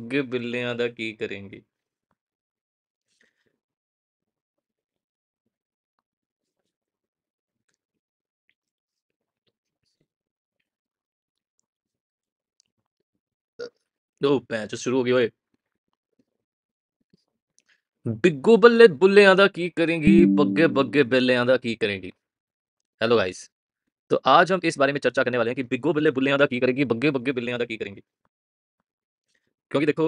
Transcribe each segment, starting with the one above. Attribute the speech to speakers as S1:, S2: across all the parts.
S1: ਅੱਗੇ ਬਿੱਲਿਆਂ ਦਾ ਕੀ ਕਰੇਂਗੇ ਲੋ ਪੈਂਚ ਸ਼ੁਰੂ
S2: ਹੋ ਗਈ ਓਏ ਬਿੱਗੂ ਬੱਲੇ करेंगी बगे बगे ਬਿੱਲਿਆਂ का की करेंगी हेलो गाइस तो आज हम इस बारे में चर्चा करने वाले हैं कि बिगो बल्ले बुल्लियां का की करेंगी बग्गे बगे बिल्लियां का की करेंगी क्योंकि देखो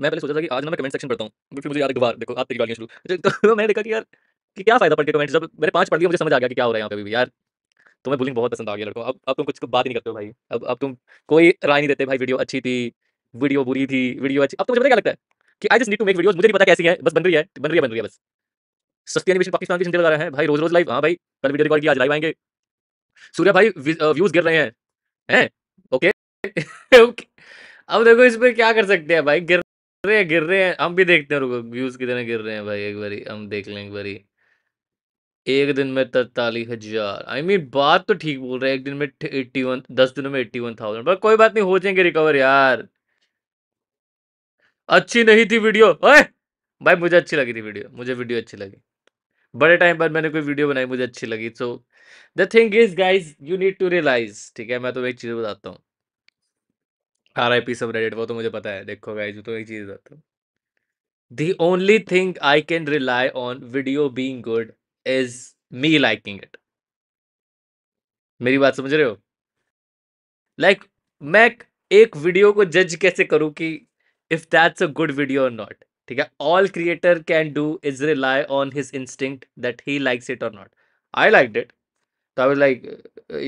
S2: मैं पहले सोचा था कि आज ना मैं कमेंट सेक्शन पढ़ता हूँ फिर मुझे याद एक बार देखो आप तेरी गाड़ियाँ शुरू तो मैंने देखा कि यार कि क्या फ़ायदा पढ़ के कमेंट जब मेरे पाँच पढ़ लिया मुझे समझ आ गया कि क्या हो रहा है यहाँ पे भी यार तुम्हें बुलिंग बहुत पसंद आ गया लड़कों अब अब तुम कुछ बात ही नहीं करते हो भाई अब अब तुम कोई राय नहीं देते भाई वीडियो अच्छी थी वीडियो बुरी थी वीडियो अच्छी अब तो मुझे पता क्या लगता है कि I just need to make video मुझे नहीं पता कैसी है बस बन रही है बन रही है बन रही है बस सस्ती एनिमेशन पाकिस्तान की चिंता लगा भाई रोज रोज लाइव हाँ भाई कल वीडियो रिकॉर्ड किया आज लाइव आएंगे सूर्या भाई व्यूज गिर रहे हैं हैं ओके अब देखो इस पर क्या कर सकते हैं भाई गिर रहे हैं गिर रहे हैं हम भी देखते हैं रुको व्यूज कितने गिर रहे हैं भाई एक बारी हम देख लें एक बारी एक दिन में तरतालीस हजार आई मीन बात तो ठीक बोल रहे हैं एक दिन में एट्टी वन दस दिनों में एट्टी वन थाउजेंड पर कोई बात नहीं हो जाएंगे रिकवर यार अच्छी नहीं थी वीडियो ओए भाई मुझे अच्छी लगी थी वीडियो मुझे वीडियो अच्छी लगी बड़े टाइम पर मैंने कोई वीडियो बनाई मुझे अच्छी लगी so the thing is guys you need to realise ठीक है मैं तो एक चीज़ बताता हूँ अठारह पी सब रेडिट वो तो मुझे पता है देखो गाइज तो एक चीज़ बताता हूँ the only thing I can rely on video being good is me liking it मेरी बात समझ रहे हो लाइक like, मैं एक वीडियो को जज कैसे करूं कि if that's a good video और नॉट ठीक है all creator can do is rely on his instinct that he likes it और नॉट आई लाइक डिट तो I like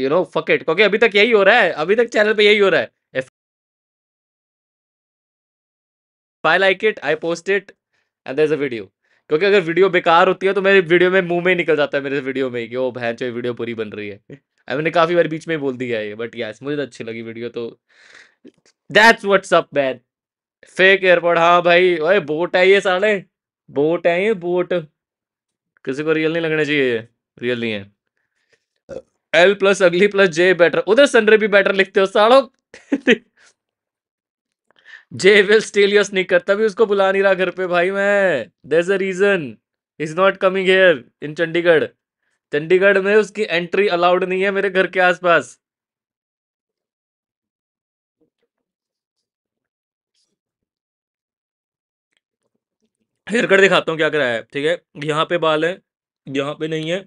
S2: you know fuck क्योंकि अभी तक यही हो रहा है अभी तक चैनल पे यही हो रहा है I like it I post it and there is a video क्योंकि अगर वीडियो बेकार होती है तो मेरे वीडियो में मुंह में ही निकल जाता है मेरे वीडियो में कि ओ बहन चो वीडियो पूरी बन रही है आई मैंने काफ़ी बार बीच में बोल दिया है बट यस मुझे तो अच्छी लगी वीडियो तो that's what's up man fake airport हाँ भाई ओए बोट है ये साले बोट है ये बोट किसी को रियल नहीं लगना चाहिए ये रियल नहीं है L plus ugly plus J better उधर संडे भी बेटर लिखते हो साड़ो J will steal your sneaker तभी उसको बुला नहीं रहा घर पे भाई मैं there is a reason is not coming here in Chandigarh Chandigarh में उसकी एंट्री अलाउड नहीं है मेरे घर के आसपास
S1: हेयर कट दिखाता हूँ क्या कराया है ठीक है यहाँ पे
S2: बाल है यहाँ पे नहीं है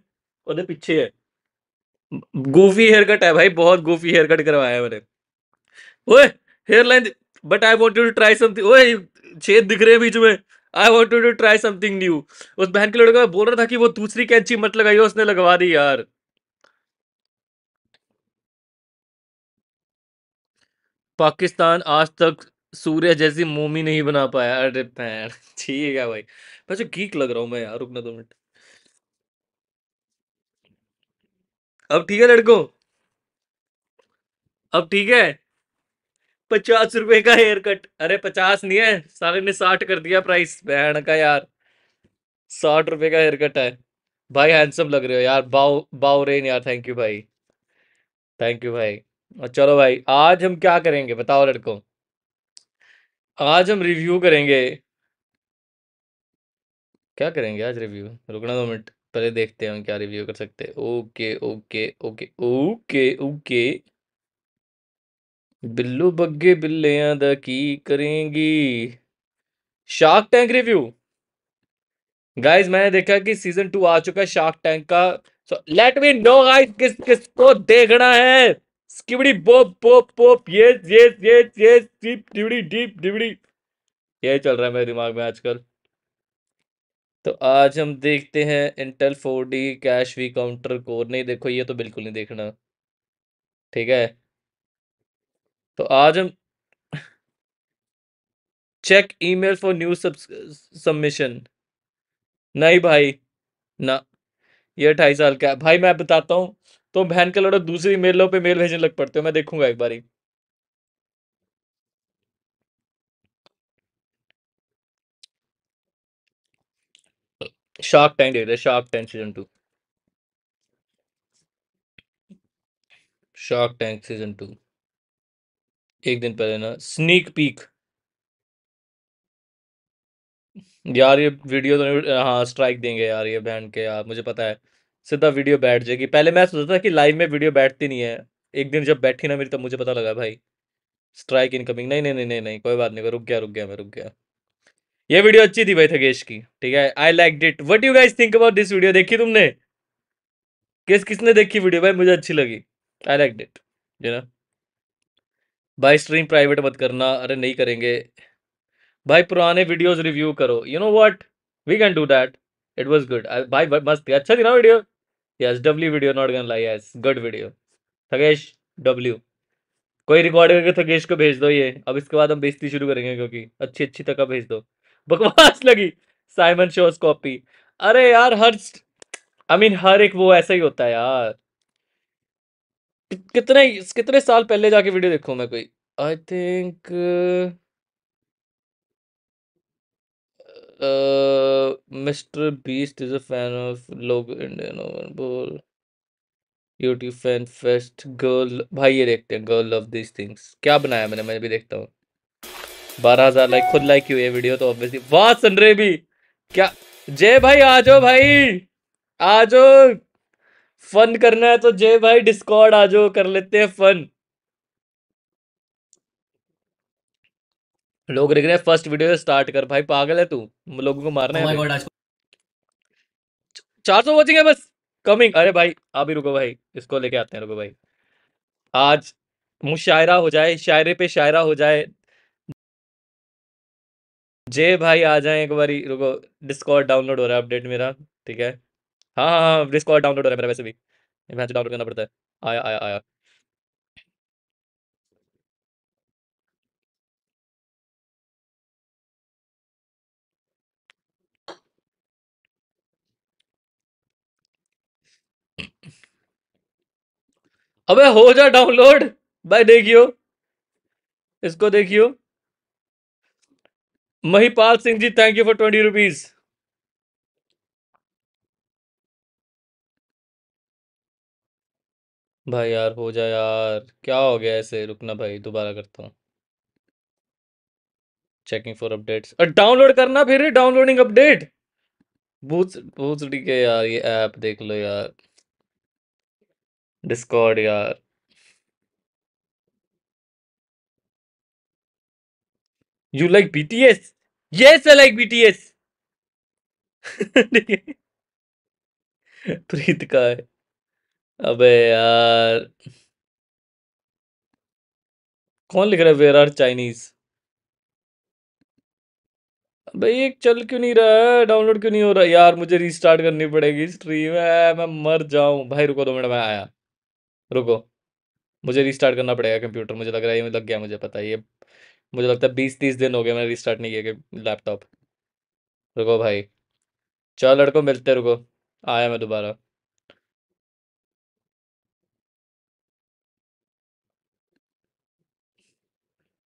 S2: और पीछे है गोफी हेयर कट है भाई बहुत गोफी हेयर कट करवाया है मैंने ओए hair line but I want to try something ओए छेद दिख रहे हैं बीच में I want to try something new उस बहन के लड़का बोल रहा था कि वो दूसरी कैंची मत लगाई उसने लगवा दी यार पाकिस्तान आज तक सूर्य जैसी मोमी नहीं बना पाया अरे भैन ठीक है भाई वैसे गीक तो लग रहा हूं मैं यार रुकना दो मिनट अब ठीक है लड़कों अब ठीक है पचास रुपए का हेयर कट अरे पचास नहीं है सारे ने साठ कर दिया प्राइस बहन का यार साठ रुपए का हेयर कट है भाई हैंडसम लग रहे हो यार बाव बाओ रेन यार थैंक यू भाई थैंक यू भाई और चलो भाई आज हम क्या करेंगे बताओ लड़कों आज हम रिव्यू करेंगे क्या करेंगे आज रिव्यू रुकना दो मिनट पहले देखते हैं हम क्या रिव्यू कर सकते हैं okay okay okay okay okay बिल्लू बगे बिल्लियां दा की करेंगी शार्क टैंक रिव्यू गाइस मैंने देखा कि सीजन टू आ चुका है शार्क टैंक का so let me know guys किस किस को देखना है स्किबड़ी बोप बोप बोप ये ये ये ये डीप डिबड़ी डीप डिबड़ी ये चल रहा है मेरे दिमाग में आजकल तो आज हम देखते हैं Intel four D cache V counter core नहीं देखो ये तो बिल्कुल नहीं देखना ठीक है तो आज हम check email for new submission नहीं भाई ना ये अठाई साल का है भाई मैं बताता हूँ तो बहन के लड़ो दूसरी मेलों पे मेल भेजने लग पड़ते हो मैं देखूंगा एक बारी
S1: शार्क टैंक देख रहे shark tank season two
S2: shark tank season two एक दिन पहले ना स्नीक पीक यार ये वीडियो तो हाँ स्ट्राइक देंगे यार ये बहन के यार मुझे पता है सीधा वीडियो बैठ जाएगी पहले मैं सोचता था कि लाइव में वीडियो बैठती नहीं है एक दिन जब बैठी ना मेरी तब मुझे पता लगा भाई स्ट्राइक इनकमिंग नहीं नहीं नहीं नहीं नहीं कोई बात नहीं रुक गया रुक गया मैं रुक गया ये वीडियो अच्छी थी भाई थगेश की ठीक है I liked it what you guys think about this video देखी तुमने किस किसने देखी वीडियो भाई मुझे अच्छी लगी आई लाइक डिट यू ना भाई स्ट्रीम प्राइवेट मत करना अरे नहीं करेंगे भाई पुराने वीडियोस रिव्यू करो you know what we can do that it was good भाई मस्त अच्छा थी ना video yes W video not gonna lie yes good video Thugesh W कोई रिकॉर्ड करके थकेश को भेज दो ये अब इसके बाद हम बेचती शुरू करेंगे क्योंकि अच्छी अच्छी तक भेज दो बकवास लगी साइमन शोज कॉपी अरे यार हर आई I मीन mean, हर एक वो ऐसा ही होता है यार कितने कितने साल पहले जाके वीडियो देखूँ मैं कोई? I think Mister Beast is a fan of लोग इंडियन बोल यूट्यूब फैन फेस्ट, गर्ल भाई ये देखते हैं गर्ल लव दीस थिंग्स। क्या बनाया मैंने? मैं भी देखता हूँ। बारह हजार लाइक खुद लाइक हुई है वीडियो तो ऑब्वियसली वाह! रहे भी क्या जय भाई आ जाओ भाई। आ जाओ। फन करना है तो जय भाई डिस्कॉर्ड आ जाओ कर लेते हैं फन लोग रिग्रेट फर्स्ट वीडियो स्टार्ट कर भाई पागल है तू लोगों को मारना oh है चार सौ वॉचिंग है बस कमिंग अरे भाई आप ही रुको भाई इसको लेके आते हैं रुको भाई आज मुशायरा हो जाए शायरे पे शायरा हो जाए जय भाई आ जाए एक बारी रुको डिस्कॉर्ड डाउनलोड हो रहा है अपडेट मेरा ठीक है हाँ हाँ, हाँ डिस्कॉर्ड डाउनलोड हो रहा है मेरा वैसे भी मैच डाउनलोड करना पड़ता है आया आया आया अबे हो जा डाउनलोड भाई देखियो इसको देखियो
S1: Mahipal Singh ji thank you for twenty rupees भाई यार हो जाए यार क्या हो गया ऐसे रुकना भाई दोबारा करता हूँ
S2: चेकिंग फॉर अपडेट्स डाउनलोड करना फिर डाउनलोडिंग अपडेट भूत भूत ठीक
S1: है यार ये ऐप देख लो यार डिस्कॉर्ड यार you like BTS yes I like BTS
S2: Preet का है अबे यार कौन लिख रहा है वेर आर चाइनीज भाई ये चल क्यों नहीं रहा है डाउनलोड क्यों नहीं हो रहा यार मुझे रीस्टार्ट करनी पड़ेगी स्ट्रीम है मैं मर जाऊं भाई रुको दो मिनट मैं आया रुको मुझे रीस्टार्ट करना पड़ेगा कंप्यूटर मुझे लग रहा है ये लग गया मुझे पता है ये मुझे लगता है बीस तीस दिन हो गए मैंने रिस्टार्ट नहीं किया लैपटॉप रुको भाई चल लड़को मिलते रुको
S1: आया मैं दोबारा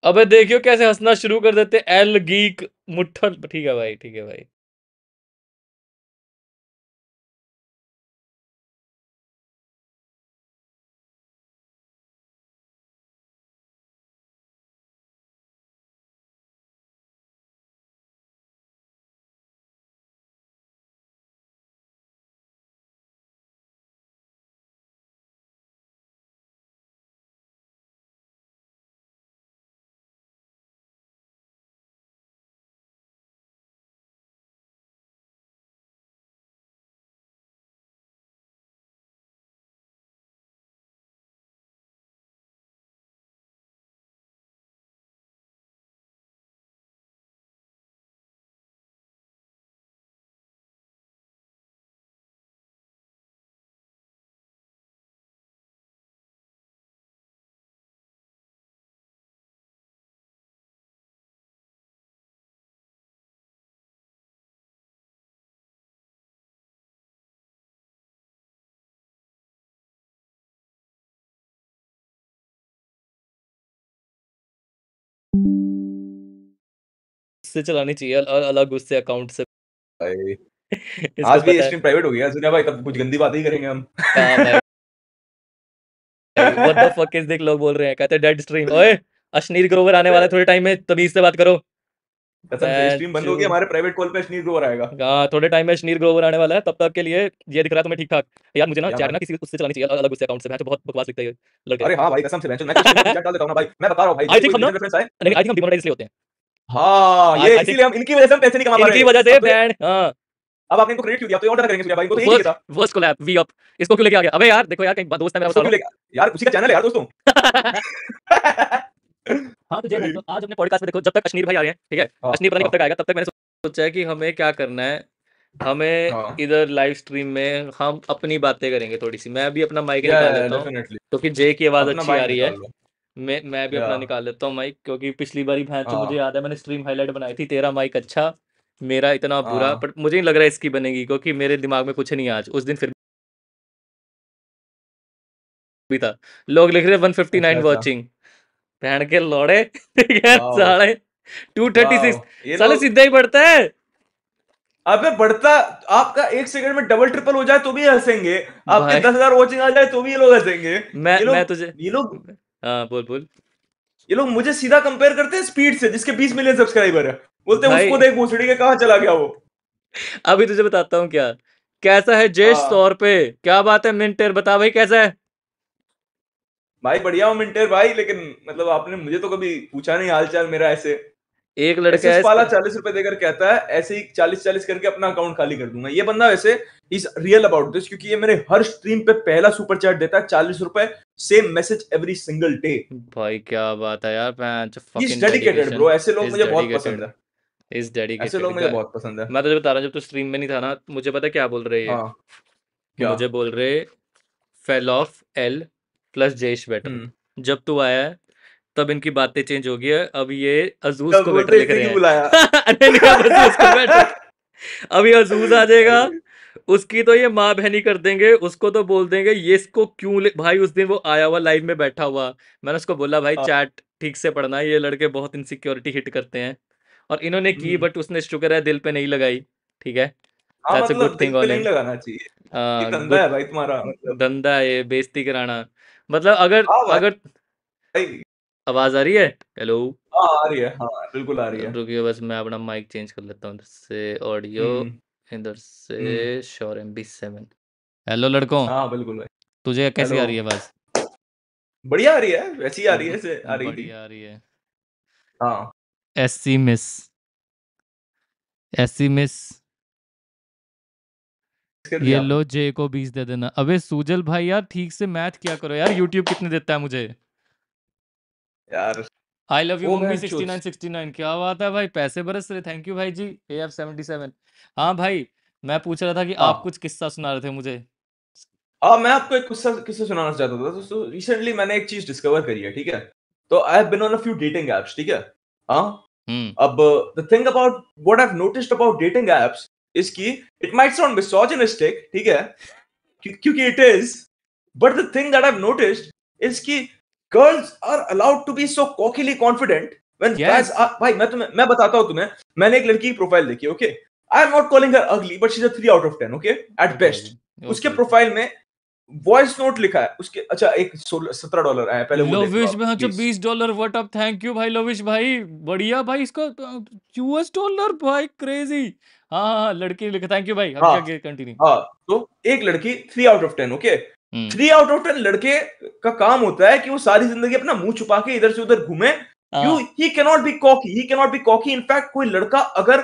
S1: अबे देखियो कैसे हंसना शुरू कर देते एल गीक मुठल ठीक है भाई ठीक है भाई गुस्से चलानी चाहिए और अलग गुस्से अकाउंट से आज भी स्ट्रीम
S2: प्राइवेट हो गया सुनिया भाई तब कुछ गंदी बातें ही करेंगे हम what the fuck is this लोग बोल रहे हैं कहते डेड स्ट्रीम ओए अश्नीर ग्रोवर आने वाला है थोड़े टाइम में तभी इससे बात करो स्ट्रीम बंद होगी हमारे
S3: प्राइवेट कॉल पे अश्नीर ग्रोवर आएगा
S2: हां थोड़े टाइम में अश्नीर ग्रोवर आने वाला है तब तक के लिए ये दिख रहा तुम्हें ठीक ठाक यार मुझे ना चैट ना किसी उससे चलानी चाहिए अलग उससे अकाउंट से तो बहुत बकवास लिखता है लड़के अरे हां भाई कसम से मैं चैट तो डाल
S3: देता हूं ना भाई मैं बता रहा हूं भाई आई थिंक हम आई थिंक तो हम डिमोनेटाइज इसलिए होते हैं हाँ, हाँ ये इसीलिए हम इनकी वजह से पैसे नहीं कमा पा रहे इनकी वजह से तो बैंड हाँ। अब आपने इनको क्रेडिट क्यों दिया तो ये ऑर्डर
S2: करेंगे भाई इनको तो यही वर्स्ट कोलैब वी अप इसको क्यों लेके आ गया अबे यार देखो यार कहीं दोस्त है मेरा बता यार उसी का चैनल है यार
S3: दोस्तों
S2: हाँ, तो जय तो आज अपने पॉडकास्ट में देखो जब तक भाई आ रहे हैं ठीक है पता नहीं कब तक आएगा तब तक मैंने सोचा है कि हमें क्या करना है हमें इधर लाइव स्ट्रीम में हम अपनी बातें करेंगे थोड़ी सी मैं भी अपना माइक निकाल लेता क्योंकि जे की आवाज अच्छी आ रही है मैं मैं भी अपना निकाल लेता हूँ माइक क्योंकि पिछली बारी भैंस चो मुझे हाँ। याद है मैंने स्ट्रीम हाईलाइट बनाई थी तेरा माइक अच्छा मेरा इतना बुरा बट हाँ। मुझे नहीं लग रहा है इसकी बनेगी क्योंकि मेरे दिमाग में कुछ नहीं आज उस दिन फिर भी था लोग लिख रहे वन फिफ्टी अच्छा नाइन वॉचिंग बहन के लौड़े ठीक साले टू थर्टी सिक्स
S3: ये साले सीधा ही बढ़ता है अबे बढ़ता आपका एक सेकंड में डबल ट्रिपल हो जाए तो भी हंसेंगे आपके भाई दस हजार वॉचिंग आ जाए तो भी ये लोग हंसेंगे मैं ये मैं तुझे ये लोग
S2: हाँ, बोल बोल
S3: ये लोग मुझे सीधा कंपेयर करते हैं स्पीड से जिसके 20 मिलियन सब्सक्राइबर है बोलते हैं उसको देख भोसड़ी के कहा चला गया वो
S2: अभी तुझे बताता हूँ क्या कैसा है जेश हाँ। तौर पे क्या बात है मिंटेर बता भाई कैसा है
S3: भाई बढ़िया हूँ मिंटेर भाई लेकिन मतलब आपने मुझे तो कभी पूछा नहीं हालचाल मेरा ऐसे एक लड़का है वाला चालीस रुपए देकर कहता है ऐसे ही चालीस चालीस करके अपना अकाउंट खाली कर दूंगा ये बंदा वैसे इज रियल अबाउट दिस क्योंकि ये मेरे हर स्ट्रीम पे पहला सुपर चैट देता है चालीस रुपए same message every single day
S2: भाई क्या बात है यार डेडिकेटेड ब्रो ऐसे लोग मुझे बहुत पसंद है इस डैडी के लोग मुझे बहुत पसंद है मैं तो जब बता रहा हूं जब तू तो स्ट्रीम में नहीं था ना मुझे पता क्या बोल रहे है हाँ। क्या? मुझे बोल रहे फेल ऑफ एल प्लस जेश बेटर जब तू आया तब इनकी बातें चेंज हो गई है अब ये अजूज को बैठे लिख रहे हैं
S3: अरे नहीं अजूज को
S2: अब ये अजूज आ जाएगा उसकी तो ये माँ बहनी कर देंगे उसको तो बोल देंगे ये इसको क्यों भाई उस दिन वो आया हुआ लाइव में बैठा हुआ मैंने उसको बोला भाई चैट हाँ। ठीक से पढ़ना ये लड़के बहुत इनसिक्योरिटी हिट करते हैं और इन्होंने की बट हम्म। उसने शुक्र है दिल पे नहीं लगाई ठीक है that's a good thing on लगाना चाहिए हाँ, धंधा है भाई तुम्हारा मतलब। धंधा है बेइज्जती कराना मतलब अगर हाँ अगर आवाज आ रही है हेलो हाँ आ रही है हाँ बिल्कुल आ रही है रुकिए बस मैं अपना माइक चेंज कर लेता हूँ से ऑडियो इधर से sure M B seven hello लड़कों हाँ बिल्कुल भाई तुझे कैसी आ रही है आवाज
S1: बढ़िया आ रही है वैसी आ रही है से आ रही थी बढ़िया आ रही है
S2: हाँ S C miss S C miss ये लो जे को बीस दे देना अबे सुजल भाई यार ठीक से मैथ क्या करो यार यूट्यूब कितने देता है मुझे यार आई लव यू वो मम्मी बहन 6969 क्या बात है भाई पैसे बरस रहे थैंक यू भाई जी 77 हां भाई मैं पूछ रहा था कि आप हाँ। कुछ
S3: किस्सा सुना रहे थे मुझे हां मैं आपको एक किस्सा किस्सा सुनाना चाहता था दोस्तों रिसेंटली तो मैंने एक चीज डिस्कवर करी है ठीक है तो I have been on a few dating apps ठीक है हां हम्म अब the thing about what I have noticed about dating apps is की इट माइट साउंड मिसोजिनिस्टिक ठीक है क्योंकि it is but the thing that I have noticed is की girls are allowed to be so cockily confident when yes. भाई मैं तुम्हें मैं बताता हूं तुम्हें मैंने एक लड़की की प्रोफाइल देखी okay I am not calling her ugly but she is a 3 out of 10 okay at best उसके प्रोफाइल में वॉइस नोट लिखा है उसके अच्छा एक सत्रह डॉलर आया पहले लोविश में जो बीस
S2: dollar what up thank you भाई लोविश भाई बढ़िया भाई इसको यूएस डॉलर भाई क्रेजी हाँ, हाँ, हाँ लड़की लिखा थैंक यू भाई हाँ, क्या कंटिन्यू हाँ
S3: तो एक लड़की three out of ten okay three out of ten लड़के का काम होता है कि वो सारी जिंदगी अपना मुंह छुपा के इधर से उधर घूमे यू ही cannot be cocky he cannot be cocky in fact कोई लड़का अगर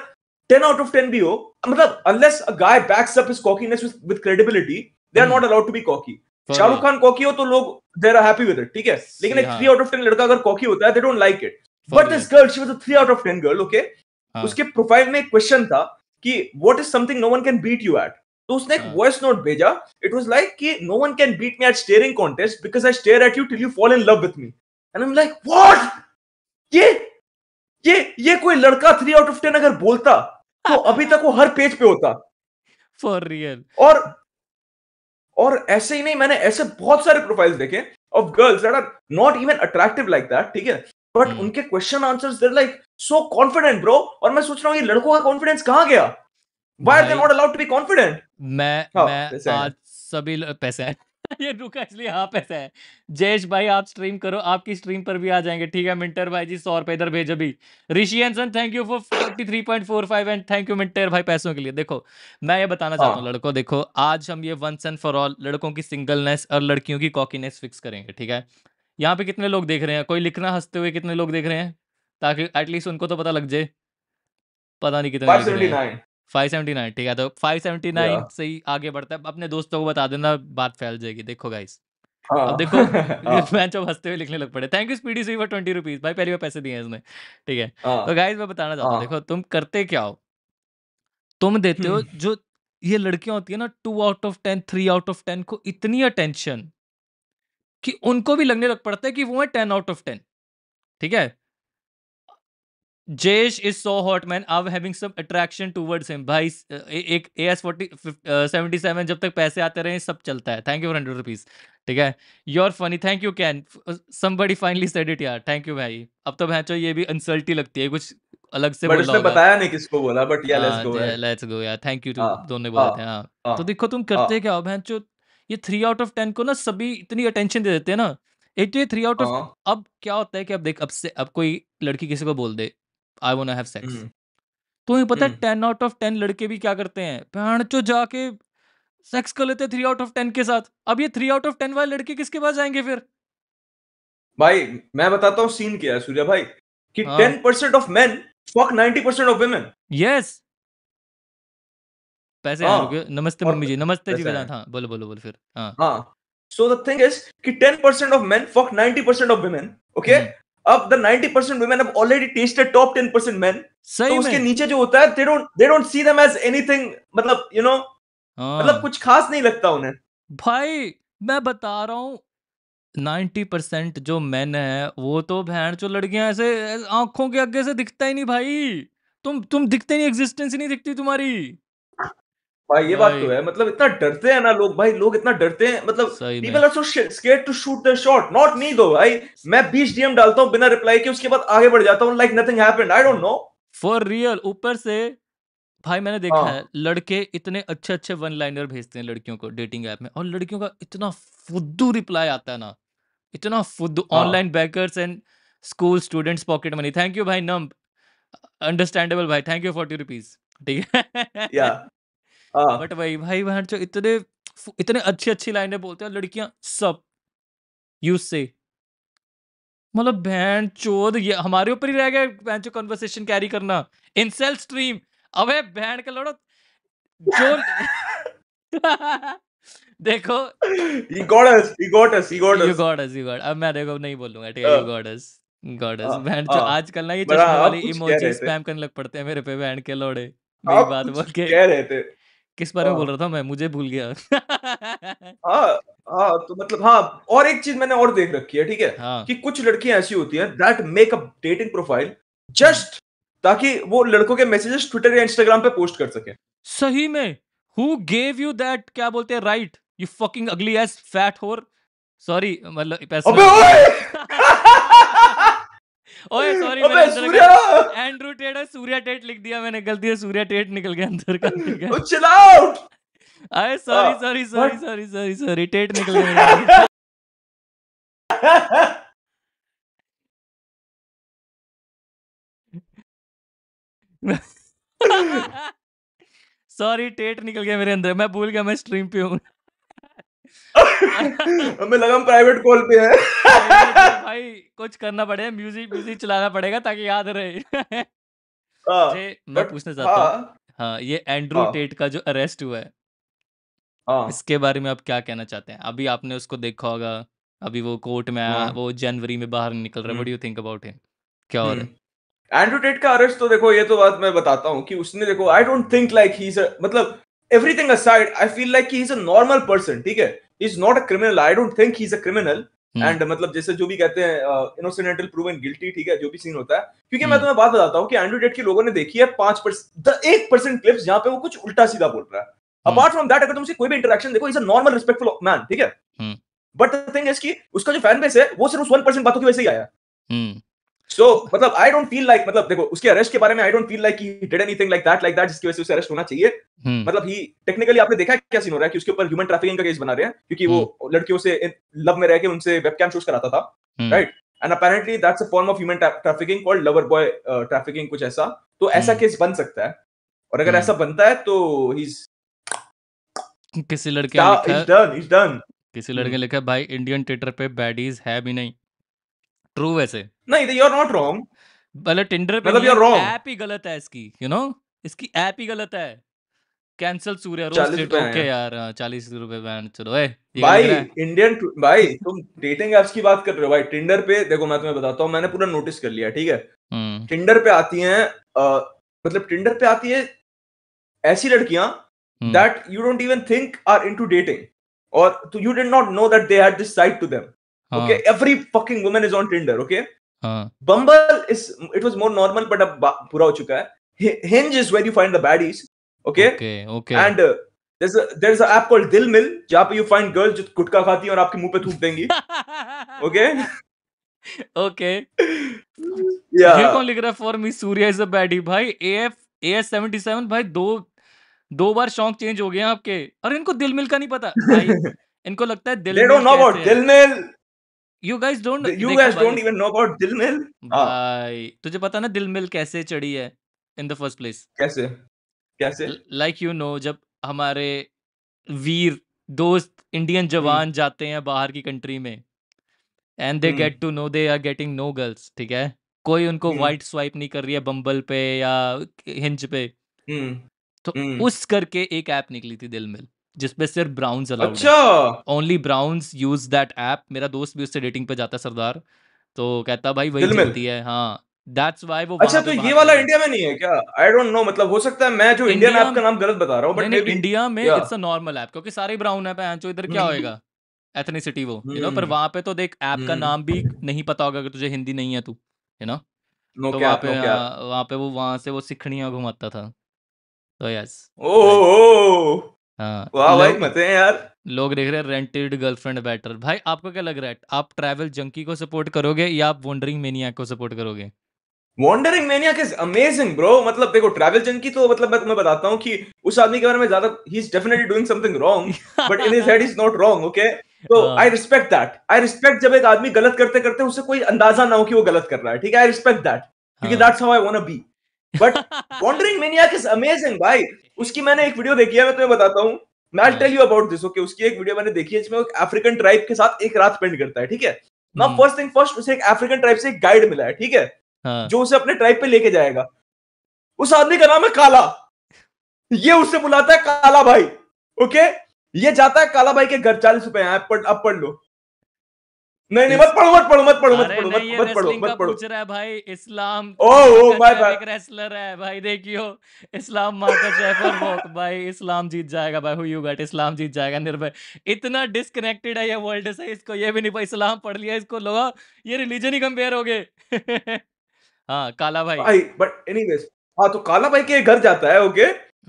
S3: टेन आउट ऑफ टेन भी हो मतलब unless a guy backs up cockiness with credibility they are not allowed to be cocky Shahrukh Khan cocky हो तो लोग there are happy with it ठीक है लेकिन एक थ्री आउट ऑफ टेन लड़का अगर कॉकी होता है they don't like it but this girl she was a three out of ten girl okay उसके प्रोफाइल में एक क्वेश्चन था कि what is something no one can beat you at तो उसने एक वॉइस हाँ। नोट भेजा इट वॉज लाइक कि no one can beat me at staring contest because I stare at you till you fall in love with me and I am like what ये ये ये कोई लड़का थ्री आउट ऑफ टेन अगर बोलता तो अभी तक वो हर पेज पे होता
S2: फॉर रियल
S3: और और ऐसे ही नहीं मैंने ऐसे बहुत सारे प्रोफाइल्स देखे of girls that are not even attractive like that ठीक है बट हम्म। उनके question answers they like so confident bro और मैं सोच रहा हूँ ये लड़कों का कॉन्फिडेंस कहाँ गया why are they not allowed to be confident मैं
S2: oh, मैं आज सभी पैसे हैं ये
S3: रुका इसलिए हाँ पैसे हैं
S2: जयेश भाई आप स्ट्रीम करो आपकी स्ट्रीम पर भी आ जाएंगे ठीक है मिंटर भाई जी सौ रुपए इधर भेज अभी Rishi Anson thank you for forty three point four five and thank you मिंटर भाई पैसों के लिए देखो मैं ये बताना चाहता हूँ हाँ। लड़कों देखो आज हम ये वंस एंड फॉर ऑल लड़कों की सिंगलनेस और लड़कियों की कॉकीनेस फिक्स करेंगे ठीक है यहाँ पे कितने लोग देख रहे हैं कोई लिखना हंसते हुए कितने लोग देख रहे हैं ताकि एटलीस्ट उनको तो पता लग जाए पता नहीं कितना फाइव सेवेंटी नाइन ठीक है तो फाइव सेवेंटी नाइन से ही आगे बढ़ता है अपने दोस्तों को बता देना बात फैल जाएगी देखो गाइस हाँ. अब देखो हाँ। मैं अब हंसते हुए लिखने लग पड़े thank you Speedy C for twenty rupees भाई पहली बार पैसे दिए इसने ठीक है हाँ. तो गाइस मैं बताना चाहता हूँ हाँ। देखो तुम करते क्या हो तुम देते हो हम्म। जो ये लड़कियां होती है ना two out of ten three out of ten को इतनी अटेंशन कि उनको भी लगने लग पड़ता है कि वो है टेन आउट ऑफ टेन ठीक है जेश इज सो हॉट मैन अब having some attraction towards him भाई एक A S forty seventy seven जब तक पैसे आते रहे सब चलता है thank you for hundred rupees ठीक है your funny thank you can somebody finally said it यार थैंक यू भाई अब तो भैंचो ये भी इंसल्टी लगती है कुछ अलग से बट उसने बताया नहीं किसको बोला बट या लेट्स गो लेट्स गो यार थैंक यू दोनों ने हाँ, बोला था हां हाँ, तो देखो तुम करते हाँ. क्या हो भैंचो ये थ्री आउट ऑफ टेन को ना सभी इतनी अटेंशन दे देते हैं ना एक ये थ्री आउट ऑफ अब क्या होता है कि अब देख अब से अब कोई लड़की किसी को बोल दे आई वो हैव सेक्स तो ये पता है टेन आउट ऑफ टेन लड़के भी क्या करते हैं पहन चो जाके सेक्स कर लेते थ्री आउट ऑफ टेन के साथ अब ये थ्री आउट ऑफ टेन वाले लड़के किसके पास जाएंगे फिर
S3: भाई मैं बताता हूँ सीन क्या है सूर्या भाई कि ten percent of men fuck ninety percent of women yes पैसे हाँ,
S2: नमस्ते मम्मी जी
S3: नमस्ते जी वेदांत था हाँ, बोलो बोलो बोलो फिर हाँ सो द थिंग इज कि ten percent of men fuck percent of women okay अब the 90 percent women already tested top 10 percent men सही तो उसके नीचे जो होता है they don't they don't see them as anything मतलब यू नो हाँ। मतलब कुछ खास नहीं लगता उन्हें भाई मैं बता रहा हूँ 90%
S2: जो मैन है वो तो बहन जो लड़कियां ऐसे आंखों के आगे से दिखता ही नहीं भाई
S3: तुम तुम दिखते नहीं एग्जिस्टेंस ही नहीं दिखती तुम्हारी भाई ये भाई। बात तो है मतलब इतना डरते हैं ना लोग भाई लोग इतना डरते हैं मतलब people are so scared to shoot the shot not me though भाई मैं 20 डीएम डालता हूं बिना रिप्लाई के उसके बाद आगे बढ़ जाता हूं like nothing happened I don't know for real ऊपर से
S2: भाई मैंने देखा हाँ. है लड़के इतने अच्छे अच्छे वन लाइनर भेजते हैं लड़कियों को डेटिंग ऐप में और लड़कियों का इतना फुद्दू रिप्लाई आता है ना इतना फुद्दू online backers and school students pocket money thank you भाई नम अंडरस्टैंडेबल भाई थैंक यू फोर्टी रुपीज ठीक है या हाँ। बट वही भाई बहन जो इतने इतने अच्छी अच्छी लाइने बोलते हैं लड़कियां सब यू से मतलब बहन चोद ये हमारे ऊपर ही रह गया बहन जो कन्वर्सेशन कैरी करना इन सेल स्ट्रीम अबे बहन का लड़ो जो देखो he got us he got us he got us you got us you got अब मैं देखो नहीं बोलूंगा ठीक है you got us got us बहन जो हाँ। आजकल ना ये चश्मे वाले इमोजी स्पैम करने लग पड़ते हैं मेरे पे बहन के लोड़े मेरी बात बोल के कह रहे थे किस बारे में बोल हाँ। रहा था मैं मुझे भूल
S3: गया हाँ हाँ तो मतलब हाँ और एक चीज मैंने और देख रखी है ठीक है हाँ. कि कुछ लड़कियां ऐसी होती हैं that make a dating profile just ताकि वो लड़कों के मैसेजेस ट्विटर या इंस्टाग्राम पे पोस्ट कर सके सही में हु
S2: गेव यू दैट क्या बोलते हैं right you fucking ugly ass fat whore sorry मतलब ओए सॉरी मैंने Surya Andrew Tate Surya Tate लिख दिया मैंने गलती से सूर्या टेट निकल गया अंदर का chill out
S1: sorry sorry sorry sorry sorry sorry Tate निकल गया सॉरी टेट ah, निकल गया मेरे अंदर मैं भूल गया मैं
S2: स्ट्रीम पे हूँ हमें लगा हम प्राइवेट कॉल पे है भाई कुछ करना पड़ेगा म्यूजिक म्यूजिक चलाना पड़ेगा ताकि याद रहे आ, हाँ, मैं पूछना चाहता हाँ। हूँ हाँ ये एंड्रू हाँ। टेट का जो अरेस्ट हुआ है इसके बारे में आप क्या कहना चाहते हैं अभी आपने उसको देखा होगा अभी वो कोर्ट में आया
S3: वो जनवरी में बाहर निकल रहा है यू थिंक अबाउट हिम क्या हो रहा हम्म। है एंड्रू टेट का अरेस्ट तो देखो ये तो बात मैं बताता हूँ कि उसने देखो I don't think like he मतलब everything aside I feel like he is a normal person ठीक है is not a criminal I don't think he is a criminal and hmm. मतलब जैसे जो भी कहते हैं इनोसेंटल प्रूव एंड गिल्टी ठीक है जो भी सीन होता है क्योंकि मैं हम्म। तुम्हें बात बताता हूँ कि एंड्रू डेट के लोगों ने देखी है पांच परसेंट एक परसेंट क्लिप्स जहाँ पे वो कुछ उल्टा सीधा बोल रहा है अपार्ट फ्रॉम दैट अगर तुमसे कोई भी इंटरेक्शन देखो is a normal respectful man ठीक है बट द थिंग इज कि उसका जो फैन बेस है वो सिर्फ उस परसेंट बातों की वजह से ही आया हम्म। सो मतलब आई डोंट फील लाइक मतलब देखो उसके अरेस्ट के बारे में I don't feel like he did anything like that like that जिसकी वजह से उसे अरेस्ट होना चाहिए hmm. मतलब ही टेक्निकली आपने देखा क्या सीन हो रहा है कि उसके ऊपर ह्यूमन ट्रैफिकिंग का केस बना रहे हैं क्योंकि hmm. वो हम्म। लड़कियों से लव में रह के उनसे वेबकैम शूज कराता था right and apparently that's a form of human trafficking called lover boy trafficking कुछ ऐसा तो hmm. ऐसा केस हम्म। बन सकता है और अगर ऐसा बनता है तो ही
S2: किसी लड़के ने लिखा इज डन इज डन किसी लड़के ने लिखा भाई इंडियन ट्विटर पे बैडीज है भी नहीं ट्रू वैसे नहीं यू आर नॉट रॉन्ग मतलब टिंडर पे मतलब यू आर रॉन्ग ऐप ही गलत है इसकी यू you नो know? इसकी ऐप ही गलत है कैंसिल सूर्य रोस्टेड ओके यार
S3: 40 हाँ, रुपए बैन चलो ए भाई इंडियन भाई तुम डेटिंग ऐप्स की बात कर रहे हो भाई टिंडर पे देखो मैं तुम्हें बताता हूं मैंने पूरा नोटिस कर लिया ठीक है टिंडर हम्म। पे आती हैं मतलब टिंडर पे आती है ऐसी लड़कियां that you don't even think are into dating और you did not know that they had this side to them okay every fucking woman is on Tinder okay Bumble is it was more normal but अब पूरा हो चुका है Hinge is where you find the baddies okay okay and there's a there's an app called Dil Mil जहाँ पे you find girls जो गुटखा खाती हैं और आपके मुंह पे थूक देंगी okay okay
S1: yeah ये कौन
S2: लिख रहा है for me Surya is a baddie भाई AF AS 77 भाई दो दो बार शौक चेंज हो गए हैं आपके और इनको दिल मिल का नहीं पता भाई इनको लगता है दिल they don't know about Dil Mil you guys don't you guys don't even
S3: know about Dil Mil
S2: भाई हाँ। तुझे पता ना दिल मिल कैसे चढ़ी है इन द फर्स्ट प्लेस कैसे कैसे लाइक यू नो जब हमारे वीर दोस्त इंडियन हम्म। जवान जाते हैं बाहर की कंट्री में and they get to know they are getting no girls ठीक है कोई उनको वाइट हम्म। स्वाइप नहीं कर रही है बम्बल पे या हिंज पे हम्म। तो उस करके एक ऐप निकली थी दिल मिल जिसपे सिर्फ ब्राउन अलाउड अच्छा only brown use that app मेरा दोस्त भी उससे डेटिंग पे जाता है सरदार तो कहता भाई वही चलती है हाँ That's why वो अच्छा तो ये
S3: वाला इंडिया में नहीं है क्या आई डोंट नो मतलब हो सकता है मैं जो इंडियन ऐप का नाम गलत बता रहा हूँ इंडिया में इट्स अ नॉर्मल ऐप
S2: क्योंकि सारे ब्राउन ऐप हैं इधर क्या हम्म। होएगा एथनिसिटी वो यू नो पर हम्म। वहां पे तो देख ऐप का हम्म। नाम भी नहीं पता होगा अगर तुझे हिंदी नहीं है तू यू नो तो, तो वहां पे वहां पे वो वहां से वो सिखड़ियां घुमाता था तो यस
S3: ओ हाँ, वाह भाई
S2: हैं यार लोग देख रहे हैं रेंटेड गर्लफ्रेंड बेटर भाई आपको क्या लग रहा है आप ट्रैवल जंकी को सपोर्ट करोगे या आप वंडरिंग मेनिया को सपोर्ट करोगे
S3: मेनिया इज अमेजिंग ब्रो मतलब देखो ट्रैवल जंकी तो मतलब मैं तुम्हें बताता कि उस आदमी के बारे में ज्यादा ही is definitely doing something wrong but in his head is not wrong okay तो I respect that I respect जब एक आदमी गलत करते करते उसे कोई अंदाजा ना हो कि वो गलत कर रहा है ठीक है आई रिस्पेक्ट दैट क्योंकि that's how I want to be but Wandering Maniac is amazing भाई उसकी मैंने एक वीडियो देखी है मैं तुम्हें बताता हूँ मैं tell you about this okay उसकी एक वीडियो मैंने देखी है जिसमें वो अफ्रीकन ट्राइब के साथ एक रात स्पेंड करता है ठीक है ना फर्स्ट थिंग फर्स्ट उसे एक अफ्रीकन ट्राइब से एक गाइड मिला है ठीक है हाँ. जो उसे अपने ट्राइब पे लेके जाएगा उस आदमी का नाम है काला ये उससे बुलाता है काला भाई ओके ये जाता है काला भाई के घर चालीस रुपए यहाँ अब पढ़ लो नहीं नहीं मत पढ़ो मत पढ़ो मत पढ़ो मत पढ़ो मत पढ़ो मत पढ़ो मत पढ़ो पूछ
S2: रहा है भाई इस्लाम ओ ओ भाई भाई एक रेसलर है भाई देखियो इस्लाम मार्कस जयपुर वॉक भाई इस्लाम जीत जाएगा भाई हु यू बेट इस्लाम जीत जाएगा निर्भय इतना डिस्कनेक्टेड है ये वर्ल्ड से इसको ये भी नहीं पता इस्लाम पढ़ लिया इसको लोग ये रिलीजन ही कंपेयर हो गए हाँ काला भाई भाई
S3: बट एनीवेज हाँ तो काला भाई के घर जाता है ओके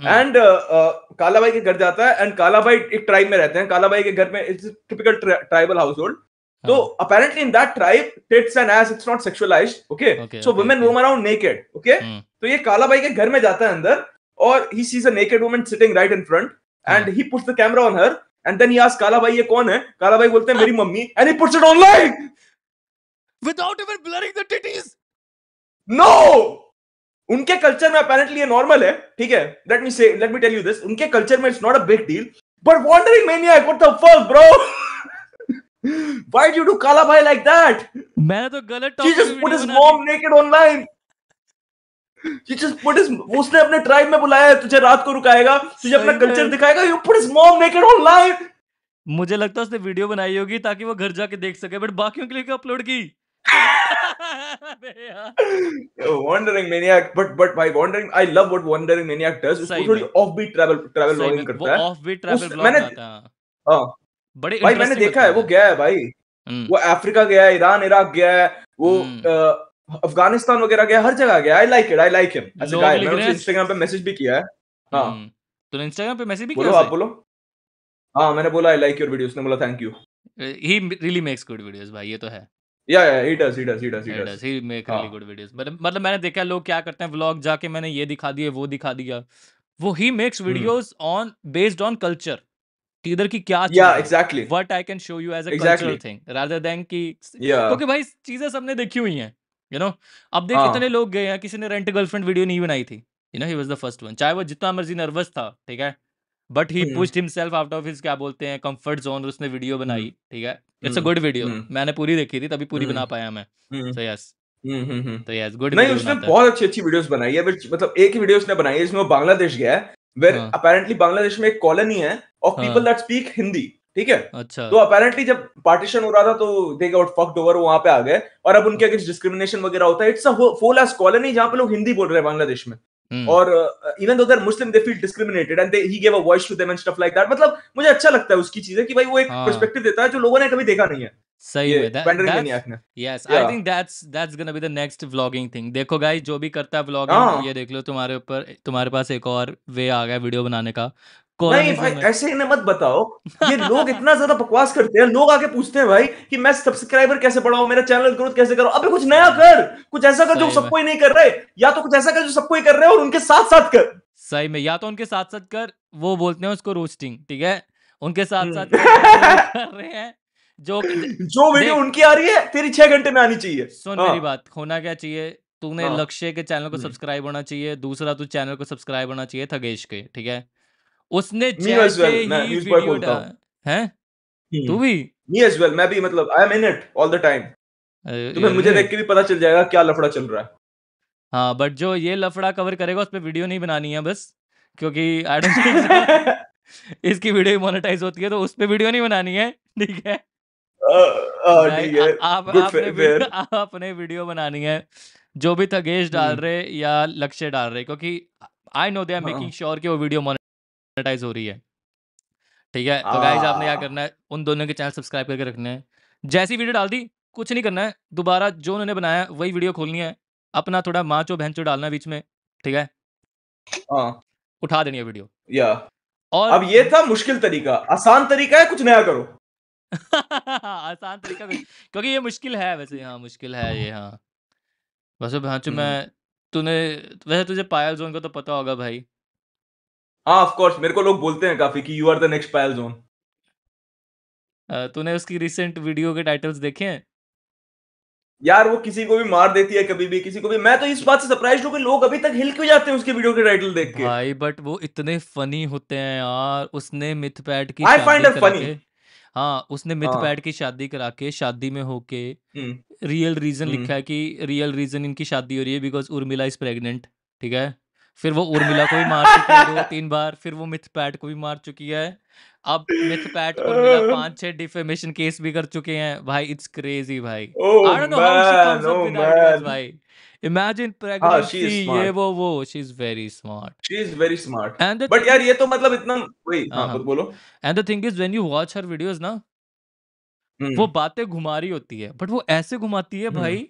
S3: एंड हाँ। uh, uh, काला भाई के घर जाता है एंड काला भाई एक ट्राइब में रहते हैं काला भाई के घर में it's typical tribal household तो apparently in that tribe tits and ass it's not sexualised okay so women roam around naked okay तो ये काला भाई के घर में जाता है अंदर और he sees a naked woman sitting right in front and he puts the camera on her and then he ask काला भाई ये कौन है काला भाई बोलते हैं मेरी मम्मी and he puts it online without even blurring the titties no उनके कल्चर में अपेरेंटली ये नॉर्मल है ठीक है let me say let me tell you this उनके कल्चर में it's not a big deal but Wandering Mania what the fuck bro Why did you do Kala Bhai like that? मैंने तो गलत topic just put his mom naked online. She just put his उसने अपने tribe में बुलाया है तुझे रात को रुकाएगा तुझे अपना कल्चर दिखाएगा you put his mom naked online.
S2: मुझे लगता है उसने वीडियो बनाई होगी ताकि वो घर जाके देख सके बट बाकियों के लिए अपलोड
S3: की wandering maniac but but my wandering I love what wandering maniac does it's totally offbeat travel travel vlogging करता है offbeat travel vlog मैंने हाँ
S2: बड़े भाई मैंने देखा
S3: है वो गया है भाई हम्म। वो अफ्रीका गया है ईरान इराक गया है वो हम्म। अफगानिस्तान वगैरह गया हर जगह गया I like it I like him as a guy मैंने उसे इंस्टाग्राम पे मैसेज भी किया है हां हम्म। तूने इंस्टाग्राम पे मैसेज भी किया आप बोलो हां मैंने बोला आई लाइक योर वीडियो उसने बोला thank you he really makes good videos भाई ये तो है या या he does he does he does he does he make really good videos
S2: मतलब मैंने देखा लोग क्या करते हैं व्लॉग जाके मैंने ये दिखा दिए वो दिखा दिया वो he makes videos on based on culture किधर की क्या या exactly what I can show you as a cultural thing rather than कि क्योंकि भाई चीजें सबने देखी हुई हैं यू नो अब देख कितने हाँ। लोग गए हैं किसी ने रेंट गर्लफ्रेंड वीडियो नहीं बनाई थी you know he was the first one चाहे वो जितना मर्जी नर्वस था ठीक है but he pushed himself out of his क्या बोलते हैं कंफर्ट जोन उसने वीडियो बनाई हम्म। ठीक है इट्स अ गुड वीडियो मैंने पूरी देखी थी तभी पूरी हम्म। बना
S3: पाया मैं सो हम्म। यस हम्म हम्म
S2: तो यस गुड नहीं उसने बहुत
S3: अच्छी अच्छी वीडियोस बनाई है मतलब एक ही वीडियो उसने बनाई है जिसमें वो बांग्लादेश गया है वेर अपेरेंटली बांग्लादेश में एक कॉलोनी है of people that speak Hindi ठीक है अच्छा तो अपेरेंटली जब पार्टीशन हो रहा था तो दे गॉट फक्ड ओवर वहां पे आ गए और अब उनके अगेंस्ट डिस्क्रिमिनेशन वगैरह होता है it's a whole ass colony जहां पे लोग हिंदी बोल रहे हैं बांग्लादेश में Hmm. और even though Muslim they feel discriminated and he gave a voice to them and stuff like that मतलब मुझे अच्छा लगता है उसकी चीजें कि भाई वो एक पर्सपेक्टिव हाँ। देता है जो लोगों ने कभी देखा नहीं है सही है that yes I think
S2: that's that's gonna be the next vlogging thing देखो गाइस जो भी करता है व्लॉगिंग हाँ। ये देख लो तुम्हारे ऊपर तुम्हारे पास एक और वे आ गया वीडियो बनाने का नहीं भाई
S3: ऐसे इन्हें मत बताओ ये लोग इतना ज्यादा बकवास करते हैं लोग आके पूछते हैं भाई कि मैं सब्सक्राइबर कैसे बढ़ाऊ मेरा चैनल ग्रोथ कैसे करो अबे कुछ नया कर कुछ ऐसा कर जो सबको ही नहीं कर रहे या तो कुछ ऐसा कर जो सबको ही कर रहे और उनके साथ साथ कर
S2: सही में या तो उनके साथ साथ कर वो बोलते हैं उसको रोस्टिंग ठीक है उनके साथ साथ हम्म। कर रहे हैं जो जो वीडियो उनकी आ रही है तेरी छह घंटे में आनी चाहिए सुन हाँ। मेरी बात होना क्या चाहिए तूने हाँ। लक्ष्य के चैनल को सब्सक्राइब हम्म। होना चाहिए दूसरा तू चैनल को सब्सक्राइब होना चाहिए थगेश के ठीक है उसने
S3: hmm. तू भी मी एज वेल मैं भी मतलब I am in it all the time तुम्हें मुझे देख के भी पता चल जाएगा क्या लफड़ा चल रहा है
S2: हाँ बट जो ये लफड़ा कवर करेगा उस पर वीडियो नहीं बनानी है बस क्योंकि आई डोंट इसकी वीडियो मोनेटाइज होती है तो उस पर वीडियो नहीं बनानी है ठीक है आप आपने वीडियो बनानी है जो भी थगेश डाल hmm. रहे या लक्ष्य डाल रहे क्योंकि I know they are making sure कि वो वीडियो मोनेटाइज हो रही है ठीक है तो गाइज आपने क्या करना हाँ। है उन दोनों के चैनल सब्सक्राइब करके रखने हैं जैसी वीडियो डाल दी कुछ नहीं करना है दोबारा जो उन्होंने बनाया वही वीडियो खोलनी है अपना थोड़ा माँ चो बहन चो डालना बीच में ठीक है
S3: हाँ। उठा देनी है वीडियो या और अब ये था मुश्किल तरीका आसान तरीका है कुछ नया करो आसान तरीका क्योंकि
S2: ये मुश्किल है वैसे
S3: हाँ मुश्किल है ये हाँ वैसे
S2: भाँचो मैं हम्म। तूने वैसे तुझे पायल जोन का तो पता होगा भाई
S3: हाँ ऑफ कोर्स मेरे को लोग बोलते हैं काफी कि you are the next Payal जोन तूने उसकी रिसेंट वीडियो के टाइटल्स देखे हैं यार वो किसी को भी मार देती है कभी भी किसी को भी मैं तो इस बात से सरप्राइज हूँ कि लोग अभी तक हिल क्यों जाते हैं उसके वीडियो के टाइटल देख के भाई बट वो
S2: इतने फनी होते हैं यार उसने मिथ पैड
S3: की आई फाइंड इट फनी
S2: हाँ उसने मिथ हाँ पैड की शादी करा के शादी में होके रियल हम्म। रीजन हम्म। लिखा है कि रियल रीजन इनकी शादी हो रही है बिकॉज उर्मिला इज प्रेग्नेंट ठीक है फिर वो उर्मिला को भी मार चुकी है दो तीन बार फिर वो मिथ पैट को भी मार चुकी है अब मिथ पैट उर्मिला पांच छह डिफेमेशन केस भी कर चुके हैं भाई इट्स क्रेजी भाई I don't know how she comes up with ideas भाई इमेजिन प्रेगनेंसी हाँ, ये वो वो she is very smart she is very smart and but यार ये तो मतलब इतना वही हां हाँ, हाँ। बोलो and the thing is when you watch her videos ना वो हम्म। बातें घुमा रही होती है बट वो ऐसे घुमाती है हम्म। भाई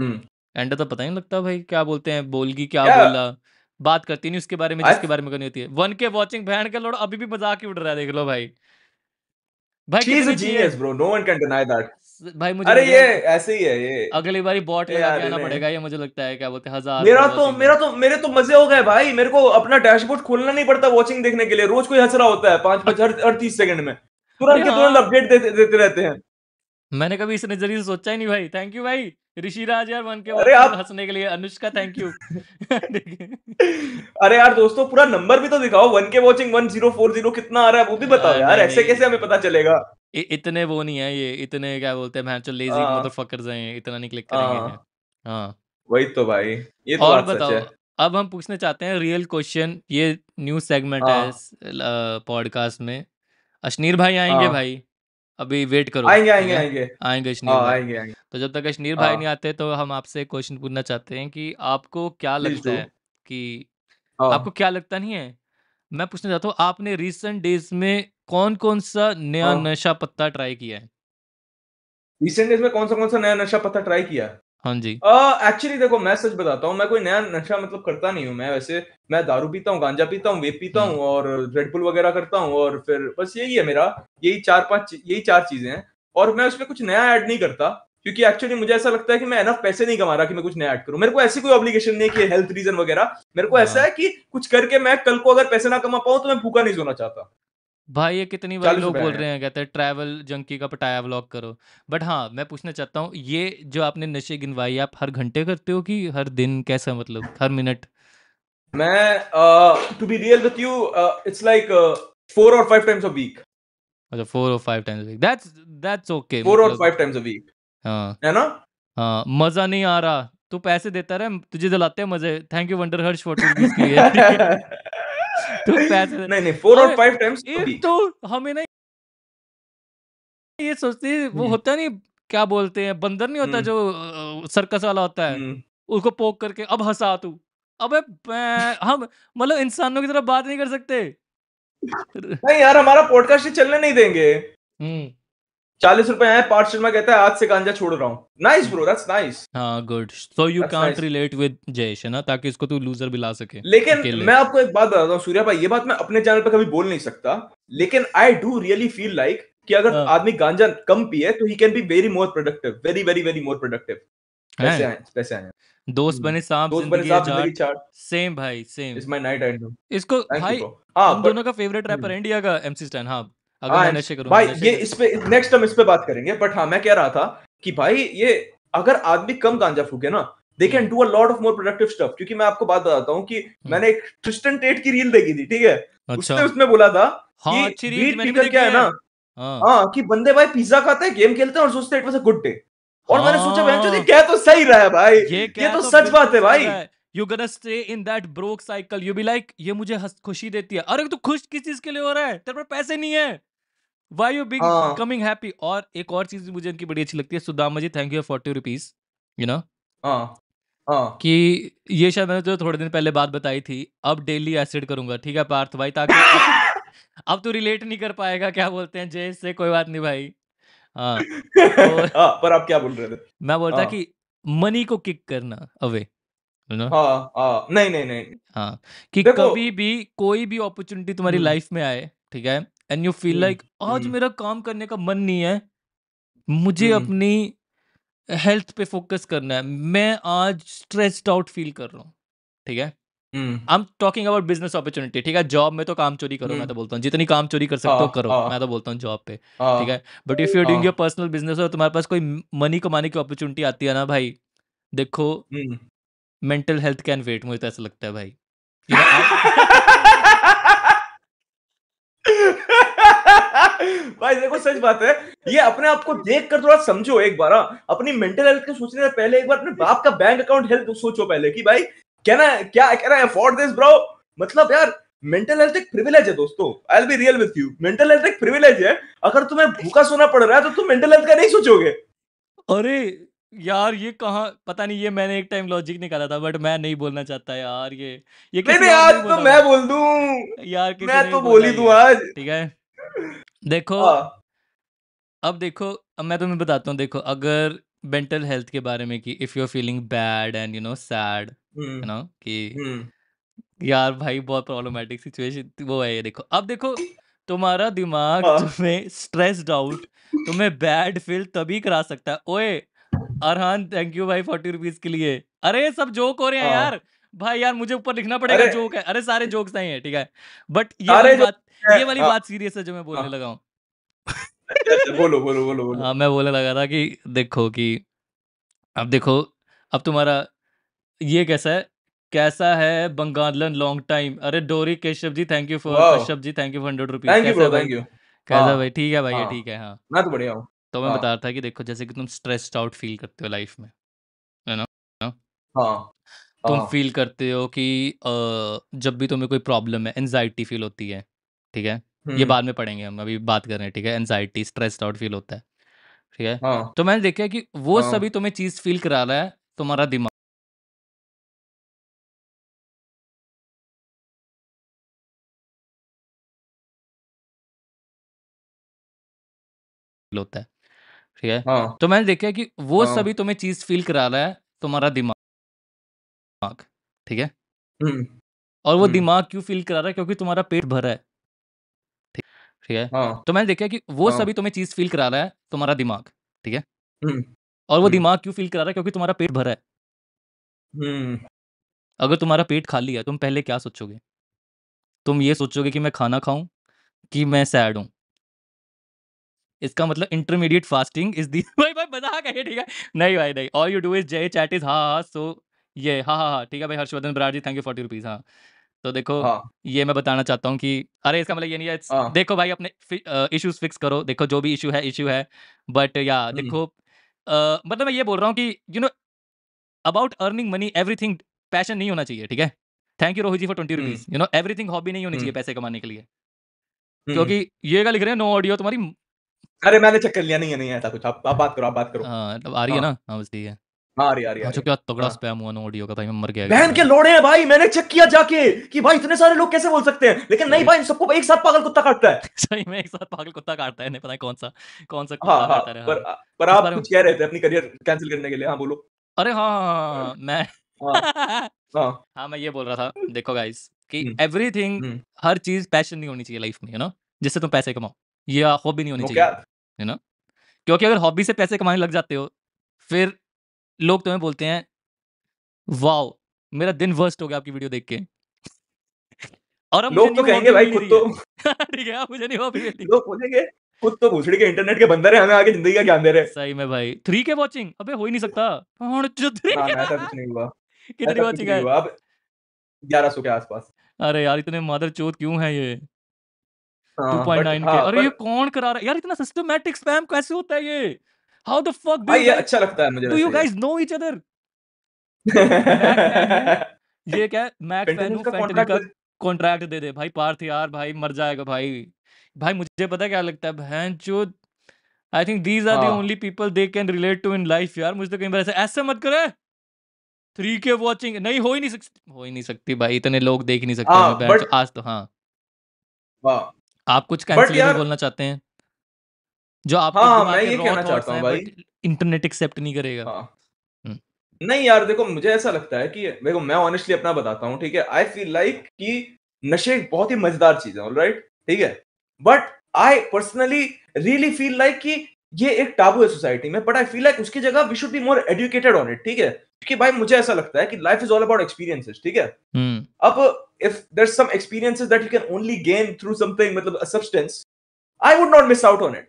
S2: हम्म। एंड तो पता ही नहीं लगता भाई क्या बोलते हैं बोलगी क्या या बोला बात करती नहीं उसके बारे में जिसके बारे में करनी होती है वन के वॉचिंग बहन का लोड अभी भी मजाक ही उड़ रहा
S3: है देख लो भाई भाई she is a genius bro no one can deny that भाई मुझे अरे ये ऐसे ही है ये
S2: अगली बारी बॉट लगा के आना पड़ेगा ये मुझे लगता है क्या
S3: बोलते हैं हजार मेरा तो मेरा तो मेरे तो मजे हो गए भाई मेरे को अपना डैशबोर्ड खोलना नहीं पड़ता वॉचिंग देखने के लिए रोज कोई हंस रहा होता है पांच पांच हर तीस सेकंड में
S2: तुरंत के तुरंत
S3: अपडेट हाँ। देते देते रहते हैं
S2: मैंने कभी इस नजरिए से सोचा ही नहीं भाई थैंक यू भाई ऋषिराज यार बन के अरे आप हंसने के लिए अनुष्का थैंक यू
S3: अरे यार दोस्तों पूरा नंबर भी तो दिखाओ one K watching one zero four zero कितना आ रहा है वो भी बताओ यार ऐसे कैसे हमें पता चलेगा
S2: इ- इतने वो नहीं है ये इतने क्या बोलते हैं चल लेजी मदरफकर्स हाँ। हैं इतना नहीं क्लिक करेंगे हां
S3: हाँ। वही तो भाई ये तो और बताओ
S2: अब हम पूछने चाहते हैं रियल क्वेश्चन ये न्यू सेगमेंट है पॉडकास्ट हाँ। में अश्नीर भाई आएंगे भाई अभी वेट करो आएंगे आएंगे आएंगे आएंगे हाँ, आएंगे आएंगे आएंगे तो जब तक कश्मीर भाई हाँ। नहीं आते तो हम आपसे क्वेश्चन पूछना चाहते हैं कि आपको क्या लगता है कि हाँ। आपको क्या लगता नहीं है मैं पूछना चाहता हूँ आपने रिसेंट डेज में कौन कौन सा नया नशा पत्ता ट्राई किया है
S3: रिसेंट डेज में कौन सा कौन सा नया नशा पत्ता ट्राई किया हाँ जी। एक्चुअली एक्चुअली देखो मैं सच बताता हूँ, मैं कोई नया नशा मतलब करता नहीं हूँ मैं वैसे। मैं दारू पीता हूँ, गांजा पीता हूँ, वेप पीता हम्म। हूँ और रेड वगैरह करता हूँ और फिर बस यही है मेरा, यही चार पांच यही चार चीज़ें हैं और मैं उसमें कुछ नया ऐड नहीं करता क्योंकि एक्चुअली मुझे ऐसा लगता है कि मैं इनफ पैसे नहीं कमा रहा कि मैं कुछ नया ऐड करूँ। मेरे को ऐसी कोई ऑब्लिगेशन नहीं है कि हेल्थ रीज़न वगैरह, मेरे को ऐसा हाँ। है कि कुछ करके मैं कल को अगर पैसे ना कमा पाऊँ, तो मैं भूखा नहीं सोना चाहता।
S2: भाई ये कितनी बार लोग बोल रहे हैं कहते हैं ट्रैवल जंकी का पटाया व्लॉग करो बट हाँ मैं पूछना चाहता हूँ ये जो आपने नशे गिनवाई आप हर घंटे करते हो कि हर दिन कैसा मतलब हर मिनट
S3: मैं to be real with you it's like four or five times a week
S2: अच्छा four or five times week that's that's okay four or five times a week हाँ है ना हाँ मजा नहीं आ रहा तू पैसे देता रहे तुझे दिलाते हैं मजे thank you wonder Harsh for two लिए तो पैसे नहीं नहीं फोर और फाइव टाइम्स तो हमें ना ये सोचते वो हम्म। होता नहीं क्या बोलते हैं बंदर नहीं होता हम्म। जो सर्कस वाला होता है हम्म। उसको पोक करके अब हंसा तू अब हम मतलब इंसानों की तरफ बात नहीं कर सकते
S3: नहीं यार हमारा पॉडकास्ट चलने नहीं देंगे चालीस रुपए हैं पार्ट शर्मा कहता है आज से गांजा छोड़ रहा हूँ नाइस ब्रो दैट्स नाइस
S2: हाँ good so you can't relate with Jayesh है ना ताकि इसको तू
S3: लूजर भी ला सके लेकिन मैं आपको एक बात बताता हूँ सूर्या भाई ये बात मैं अपने चैनल पर कभी बोल नहीं सकता लेकिन I do really feel like कि अगर हाँ. आदमी गांजा कम पिए तो ही can be very more productive very very very more productive पैसे आए
S2: दोस्त बने हम्म। सांप दोस्त बने सांप
S3: चार्ट सेम भाई same is my night idol इसको भाई हाँ, हम दोनों का फेवरेट रैपर इंडिया का एमसी स्टैन हां अगर हाँ, नशे करूँ भाई ये इस पे नेक्स्ट हम इस पे बात करेंगे बट हाँ मैं कह रहा था कि भाई ये अगर आदमी कम गांजा फूके ना दे can do a lot of more productive stuff क्योंकि मैं आपको बात बताता हूँ कि हम्म। मैंने एक ट्रिस्टन टेट की रील देखी थी ठीक है अच्छा। उसने उसमें बोला था हाँ, कि बीट पीकर क्या है ना हाँ।, हाँ कि बंदे भाई पिज्जा खाते हैं गेम खेलते हैं और सोचते हैं it was a good day और मैंने सोचा बहन चोदी हाँ। क्या तो सही रहा है भाई ये, ये तो, तो सच बात है भाई
S2: you gonna stay in that broke cycle you be like ये मुझे खुशी देती है अरे तू खुश किस चीज के लिए हो रहा है तेरे पास पैसे नहीं है वाई यू बिग हाँ कमिंग हैप्पी और एक और चीज मुझे इनकी बड़ी अच्छी लगती है Sudama ji thank you forty rupees you know कि ये शायद मैंने तो थोड़े दिन पहले बात बताई थी अब डेली एसिड करूंगा ठीक है पार्थ भाई ताकि अब तो रिलेट नहीं कर पाएगा क्या बोलते हैं जय से कोई बात नहीं भाई हाँ, हाँ पर आप क्या बोल रहे थे मैं बोलता हाँ। कि मनी को किक करना अवे हाँ, नहीं नहीं नहीं हाँ कि कभी भी कोई भी अपॉर्चुनिटी तुम्हारी लाइफ हम्म। में आए ठीक है एंड यू फील लाइक आज हम्म। मेरा काम करने का मन नहीं है मुझे हम्म। अपनी हेल्थ पे फोकस करना है मैं आज स्ट्रेस्ड आउट फील कर रहा हूँ ठीक है I am talking about business opportunity ठीक है जॉब में तो काम चोरी करो हम्म। मैं तो बोलता हूँ जितनी काम चोरी कर सकते हो हाँ, करो हाँ। मैं तो बोलता हूँ जॉब पे हाँ। ठीक है but if you doing your personal business और तुम्हारे पास कोई मनी कमाने की अपॉर्चुनिटी आती है ना भाई देखो मेंटल हेल्थ कैन वेट मुझे तो ऐसा लगता है भाई
S3: भाई देखो सच बात है ये अपने आप को देख कर थोड़ा समझो एक बार हाँ। अपनी मेंटल हेल्थ को सोचने से पहले एक बार अपने बाप का बैंक अकाउंट हेल्थ सोचो पहले कि भाई कहना आई क्या can I afford this bro मतलब यार मेंटल हेल्थ एक प्रिविलेज है दोस्तों I be real with you mental health एक प्रिविलेज है अगर तुम्हें भूखा सोना पड़ रहा है तो तुम मेंटल हेल्थ का नहीं सोचोगे अरे
S2: यार ये कहा पता नहीं ये मैंने एक टाइम लॉजिक निकाला था बट मैं नहीं बोलना चाहता यार ये ये नहीं, नहीं आज तो मैं
S3: बोल दूं यार मैं तो बोल ही दूं आज
S2: ठीक है देखो हाँ। अब देखो अब मैं तुम्हें बताता हूँ देखो अगर मेंटल हेल्थ के बारे में कि if you are feeling bad and you know sad you know कि हम्म। यार भाई बहुत प्रॉब्लमेटिक सिचुएशन तो वो है ये देखो अब देखो तुम्हारा दिमाग हाँ तुम्हें स्ट्रेस्ड आउट तुम्हें बैड फील तभी करा सकता है ओए अरहान थैंक यू भाई फोर्टी रुपीज के लिए अरे ये सब जोक हो रहे हैं हाँ यार भाई यार मुझे ऊपर लिखना पड़ेगा जोक है अरे सारे जोक्स नहीं है ठीक है बट ये बात ये वाली बात सीरियस है जो
S3: मैं बोलने हाँ। लगा हूँ अच्छा, बोलो बोलो बोलो बोलो
S2: हाँ मैं बोलने लगा था कि देखो कि अब देखो अब तुम्हारा ये कैसा है कैसा है बंगालन लॉन्ग टाइम अरे डोरी Keshav ji thank you for Keshav ji thank you for hundred rupees thank you thank you कैसा हाँ। भाई ठीक है भाई हाँ। ठीक है हाँ मैं तो बढ़िया हूँ तो मैं बता रहा था कि देखो जैसे कि तुम स्ट्रेस्ड आउट फील करते हो लाइफ में है ना हाँ तुम फील करते हो कि जब भी तुम्हें कोई प्रॉब्लम है एनजाइटी फील होती है ठीक है ये बाद में पढ़ेंगे हम अभी बात कर रहे हैं ठीक है एनजाइटी स्ट्रेस आउट फील होता है ठीक है हाँ तो मैंने देखा कि वो हाँ सभी
S1: तुम्हें चीज़ फील करा रहा है तुम्हारा दिमाग फील होता है ठीक है हाँ तो मैंने देखा कि वो हाँ सभी
S2: तुम्हें चीज़ फील करा रहा है तुम्हारा दिमाग ठीक है और वो दिमाग क्यों फील करा रहा है क्योंकि तुम्हारा पेट भरा है ठीक है हाँ, तो मैंने देखा कि वो हाँ, सभी तुम्हें चीज फील करा रहा है तुम्हारा दिमाग
S1: ठीक है हम्म,
S2: और वो हम्म। दिमाग क्यों फील करा रहा है क्योंकि तुम्हारा पेट भरा है हम्म। अगर तुम्हारा पेट खाली है तुम पहले क्या सोचोगे तुम ये सोचोगे कि मैं खाना खाऊं कि मैं सैड हूं इसका मतलब इंटरमीडिएट फास्टिंग इज दी भाई भाई मजाक है ठीक है नहीं भाई नहीं ऑल यू डू इज जय चैट इज हा हा सो ये हा हा हा ठीक है भाई Harshvardhan Brar ji thank you forty rupees हाँ तो देखो हाँ ये मैं बताना चाहता हूँ कि अरे इसका मतलब ये नहीं है हाँ देखो भाई अपने इश्यूज फिक्स करो देखो जो भी इशू है इशू है बट या हम्म। देखो आ, मतलब मैं ये बोल रहा हूँ कि you know about earning money everything passion नहीं होना चाहिए ठीक है thank you Rohit ji for twenty rupees you know everything hobby नहीं होनी चाहिए हम्म। पैसे कमाने के लिए हम्म। क्योंकि ये लिख रहे हैं नो ऑडियो तुम्हारी
S3: अरे मैंने चेक कर लिया नहीं है नहीं ऐसा कुछ आप आप बात करो आप बात करो हाँ, आ
S2: रही है हाँ। ना हाँ ठीक है हाँ, हाँ, तो हाँ। यार
S3: मैं लेकिन नहीं भाई
S2: ये बोल रहा था देखो गाइस कि एवरीथिंग हम्म। हम्म। हर चीज पैशन नहीं होनी चाहिए लाइफ में जिससे तुम पैसे कमाओ ये हॉबी नहीं होनी चाहिए क्योंकि अगर हॉबी से पैसे कमाने लग जाते हो फिर लोग तुम्हें बोलते हैं वाओ मेरा दिन वर्स्ट हो गया आपकी वीडियो देख के
S4: और अब लोग तो कहेंगे भाई खुद तो ठीक है मुझे नहीं वो
S3: मिली लोग बोलेंगे खुद तो घुसड़ी के इंटरनेट के बंदर है हमें आगे जिंदगी का ज्ञान दे रहे सही में भाई थ्री के वॉचिंग अबे हो ही नहीं सकता और जो थ्री ऐसा तो नहीं हुआ
S2: कितनी वॉचिंग तो है
S3: अब 1100 के आसपास
S2: अरे यार इतने मदर चोत क्यों है ये 2.9 हाँ, के हाँ, अरे ये कौन करा रहा है यार इतना सिस्टमेटिक स्पैम कैसे होता है ये हाउ द फक ये अच्छा
S3: लगता है मुझे do you
S2: guys know each other ये क्या मैक फैन का कॉन्ट्रैक्ट कॉन्ट्रैक्ट दे दे भाई पार्थ यार भाई मर जाएगा भाई भाई मुझे पता क्या लगता है बहन चोद I think these are the only people they can relate to in life यार मुझे तो कहीं बार ऐसे ऐसे मत करे थ्री के वॉचिंग नहीं हो ही नहीं सकती हो ही नहीं सकती भाई इतने लोग देख नहीं सकते आ, हाँ, आज तो हाँ आप कुछ कैंसिल बोलना चाहते हैं जो आप हाँ हाँ, मैं ये कहना चाहता हूँ भाई इंटरनेट एक्सेप्ट नहीं
S3: करेगा हाँ हम्म। नहीं यार देखो मुझे ऐसा लगता है कि देखो मैं ऑनेस्टली अपना बताता हूँ ठीक है आई फील लाइक कि नशे बहुत ही मजेदार चीज है ऑलराइट ठीक है but I personally really feel like कि ये एक टाबू है सोसाइटी में बट आई फील लाइक उसकी जगह we should be more educated on it ठीक है क्योंकि भाई मुझे ऐसा लगता है कि life is all about experiences ठीक है हम्म। अब if there some experiences that you can only gain through something मतलब substance I would not miss out on it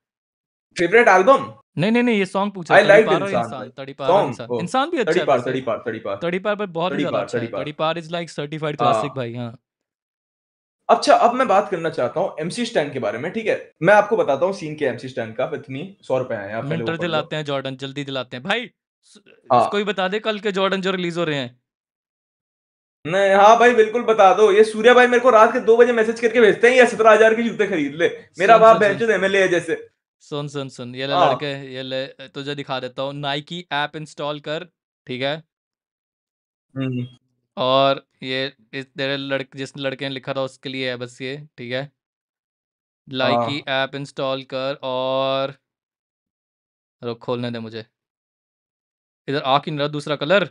S2: favourite album नहीं नहीं नहीं ये सॉन्ग पूछा आई लाइक इंसान तड़ीपार इंसान इंसान oh। भी अच्छा पार है तड़ीपार पार तड़ीपार पार पर बहुत ज्यादा अच्छा है Tadipaar is like certified
S3: classic भाई हां अच्छा अब मैं बात करना चाहता हूँ एमसी स्टैंड के बारे में ठीक है मैं आपको बताता हूँ सीन के एमसी स्टैंड का विथ मी सौ रुपए आए मिनटर दिलाते
S2: हैं जॉर्डन जल्दी दिलाते हैं भाई हाँ। इसको ही बता दे कल के जॉर्डन जो रिलीज हो रहे हैं
S3: नहीं हाँ भाई बिल्कुल बता दो ये सूर्या भाई मेरे को रात के दो बजे मैसेज करके भेजते हैं या सत्रह हजार के जूते खरीद ले मेरा बाप एमएलए है जैसे
S2: सुन सुन सुन ये ले लड़के हाँ। ये ले तुझे दिखा देता हूँ नाइकी ऐप इंस्टॉल कर ठीक है और ये इस तेरे लड़के जिस लड़के ने लिखा था उसके लिए है बस ये ठीक है नाइकी ऐप इंस्टॉल कर और रुक खोलने दे मुझे इधर आ की नहीं रहा दूसरा कलर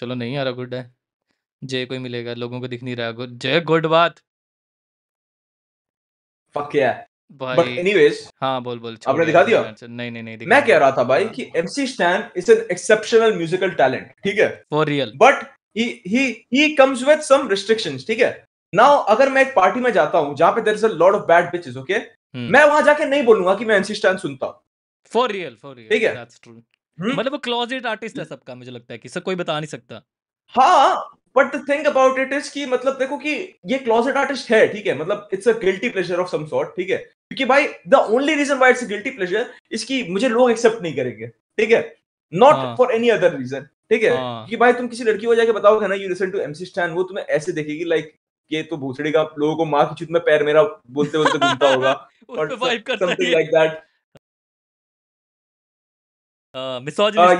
S2: चलो नहीं आ रहा गुड है जे कोई मिलेगा लोगों को दिख नहीं रहा गुड जय गुड बात फक या हाँ,
S3: नाउ अगर मैं एक पार्टी में जाता हूँ जहाँ पे there is load of bad bitches okay मैं वहां जाके नहीं बोलूंगा की मैं एमसी स्टैन सुनता हूँ
S2: फॉर रियल फॉर रियल ठीक है hmm? मतलब वो आर्टिस्ट है सबका मुझे लगता है कि सब कोई बता नहीं सकता
S3: हाँ but the thing about it is कि मतलब देखो कि ये क्लोजेट आर्टिस्ट है ठीक है मतलब it's a guilty pleasure of some sort ठीक है क्योंकि भाई the only reason why it's guilty pleasure इसकी मुझे लोग एक्सेप्ट नहीं करेंगे ठीक है not for any other reason ठीक है हाँ। कि भाई तुम किसी लड़की को जाके बताओगे ना you recent to MC Stan वो तुम्हें ऐसे देखेगी लाइक ये तो भूसड़ी का लोगों को माँ की चुत में पैर मेरा बोलते बोलते घूमता होगा और समथिंग लाइक दैट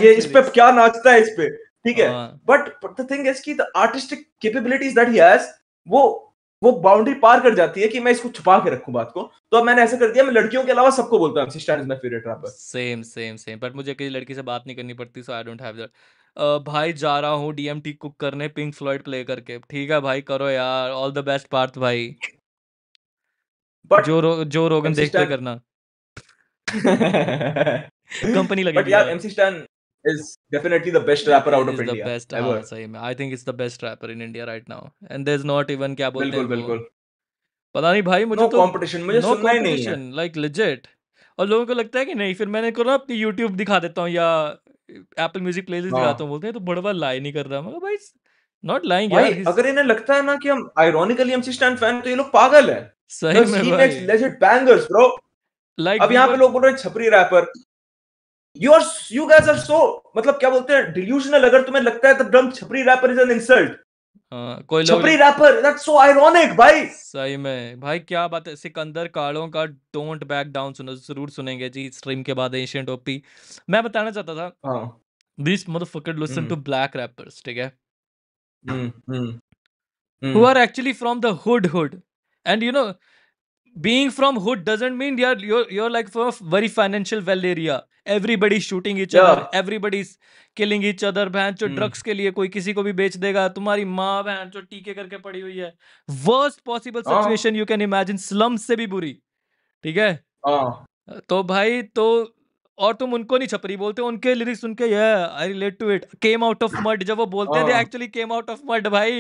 S3: ये इस पे क्या नाचता है इस पे ठीक है बट द थिंग इज की the artistic capabilities that he has वो वो बाउंड्री पार कर जाती है कि मैं इसको छुपा के रखूं बात को तो अब मैंने ऐसा कर दिया मैं लड़कियों के अलावा सबको बोलता हूं sister is my favourite rapper
S2: same same same but मुझे किसी लड़की से बात नहीं करनी पड़ती so I don't have that भाई जा रहा हूँ डीएमटी कुक करने पिंक फ्लॉइड प्ले करके ठीक है भाई करो यार ऑल द बेस्ट पार्थ भाई But जो रो, जो रोगन देखते करना
S3: कंपनी लगेगी बट यार MC Stan is definitely the best rapper out of India. The best, ever. Ah, सही में. I think
S2: it's the best rapper in India right now. And there's not even क्या बोलते हैं. बिल्कुल बिल्कुल. पता नहीं भाई मुझे no तो competition मुझे no सुनना ही नहीं है. Like legit. और लोगों को लगता है कि नहीं फिर मैंने करो ना अपनी YouTube दिखा देता हूँ या Apple Music playlist दिखाता हूँ बोलते हैं तो बड़बड़ बड़ा लाई नहीं कर रहा मगर भाई
S3: नॉट लाइंग यार अगर इन्हें लगता है ना कि हम ironically एमसी स्टैन fan तो ये लोग पागल है सही में भाई Legit bangers, bro. Like अब यहाँ पे लोग बोल रहे हैं छपरी rapper you are you guys are so मतलब क्या बोलते हैं डिल्यूशनल अगर तुम्हें लगता है तो ड्रम छपरी रैपर इज एन इंसल्ट कोई छपरी रैपर दैट्स सो आयरोनिक भाई
S2: सही में भाई क्या बात है सिकंदर का डोंट बैक डाउन सुनो जरूर सुनेंगे जी स्ट्रीम के बाद ओपी मैं बताना चाहता था this motherfucker listen to black rappers ठीक है who are actually from the hood hood and you know being from hood doesn't mean you're you're, you're like from a very financial well area everybody's shooting each yeah. other everybody's killing each other बहन जो drugs के लिए कोई किसी को भी बेच देगा तुम्हारी माँ बहन जो टीके करके पड़ी हुई है worst possible situation you can imagine slum se bhi buri theek hai uh. to bhai to और तुम उनको नहीं छपरी बोलते उनके लिरिक्स उनके ये I relate to it came out of mud जब वो बोलते हैं they actually came out
S3: of mud भाई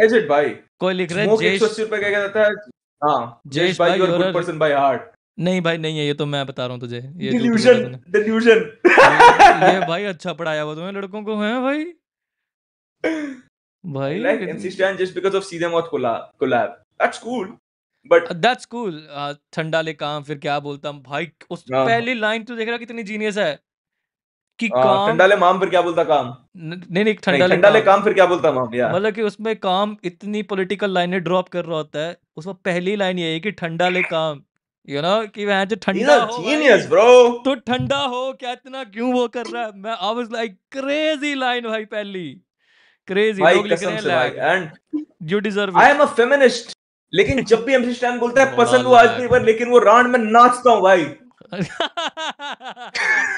S3: लेजिट भाई कोई लिख रहा है जेश रुपए का क्या है हाँ, जयेश भाई गुड पर्सन बाय हार्ट
S2: नहीं भाई नहीं है ये तो मैं बता रहा हूँ तुझे ये डिल्यूजन
S3: डिल्यूजन ये भाई अच्छा पढ़ाया हुआ तुम्हें लड़कों को है भाई भाई like MC Stan just because of see them out collab that's cool
S2: but uh, that's cool uh, ठंडा ले काम फिर क्या बोलता हूँ भाई उस हाँ। पहली लाइन तो देख रहा कितनी जीनियस है कि आ, हाँ, काम ठंडाले
S3: माम फिर क्या बोलता काम
S2: नहीं नहीं ठंडाले ले, काम, काम फिर
S3: क्या बोलता माम यार
S2: मतलब कि उसमें काम इतनी पॉलिटिकल लाइनें ड्रॉप कर रहा होता है उसमें पहली लाइन ये है कि ठंडाले काम यू नो कि वह जो ठंडा जीनियस ब्रो तो ठंडा हो क्या इतना क्यों वो कर रहा है मैं I was like crazy line भाई पहली
S3: क्रेजी लोग लिख रहे हैं and you deserve I am a feminist लेकिन जब भी एमसी स्टैन बोलता है पसंद वो आज भी पर लेकिन वो राउंड में नाचता हूं भाई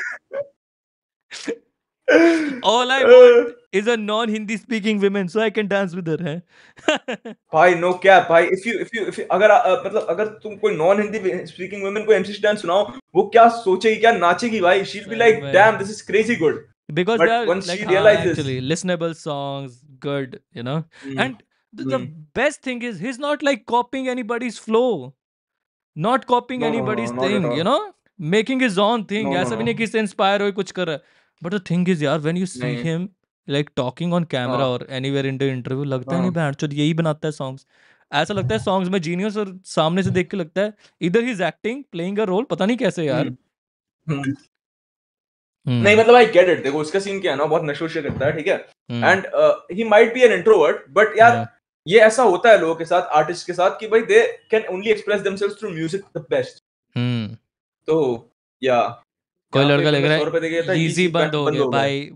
S3: All I want is a non-Hindi speaking woman, so I can dance with her. हैं? भाई नो क्या भाई if you if you if अगर मतलब अगर तुम कोई non-Hindi speaking woman को MC dance सुनाओ वो क्या सोचेगी क्या नाचेगी भाई she'll be like damn this is crazy good because but once like, she realizes
S2: actually listenable songs good you know mm. and the, mm. the best thing is he's not like copying anybody's flow not copying no, anybody's no, no, thing you know making his own thing no, ऐसा no, भी नहीं किससे inspire हो कुछ कर रहा but the thing is यार when you see नहीं him like talking on camera हाँ और एनीवेयर इन द इंटरव्यू लगता है नहीं हाँ बैंड चोद यही बनाता है सॉन्ग्स ऐसा लगता है सॉन्ग्स में जीनियस
S3: और सामने से देख के लगता है इधर ही is acting playing a role पता नहीं कैसे यार Hmm. नहीं मतलब आई गेट इट देखो उसका सीन क्या है ना बहुत नशोशे करता है ठीक है and he might be an introvert but यार ये ऐसा होता है लोगों के साथ आर्टिस्ट के साथ कि भाई they can only express themselves through music the best तो या कोई लड़का लिख रहा है इजी बंद हो गया भाई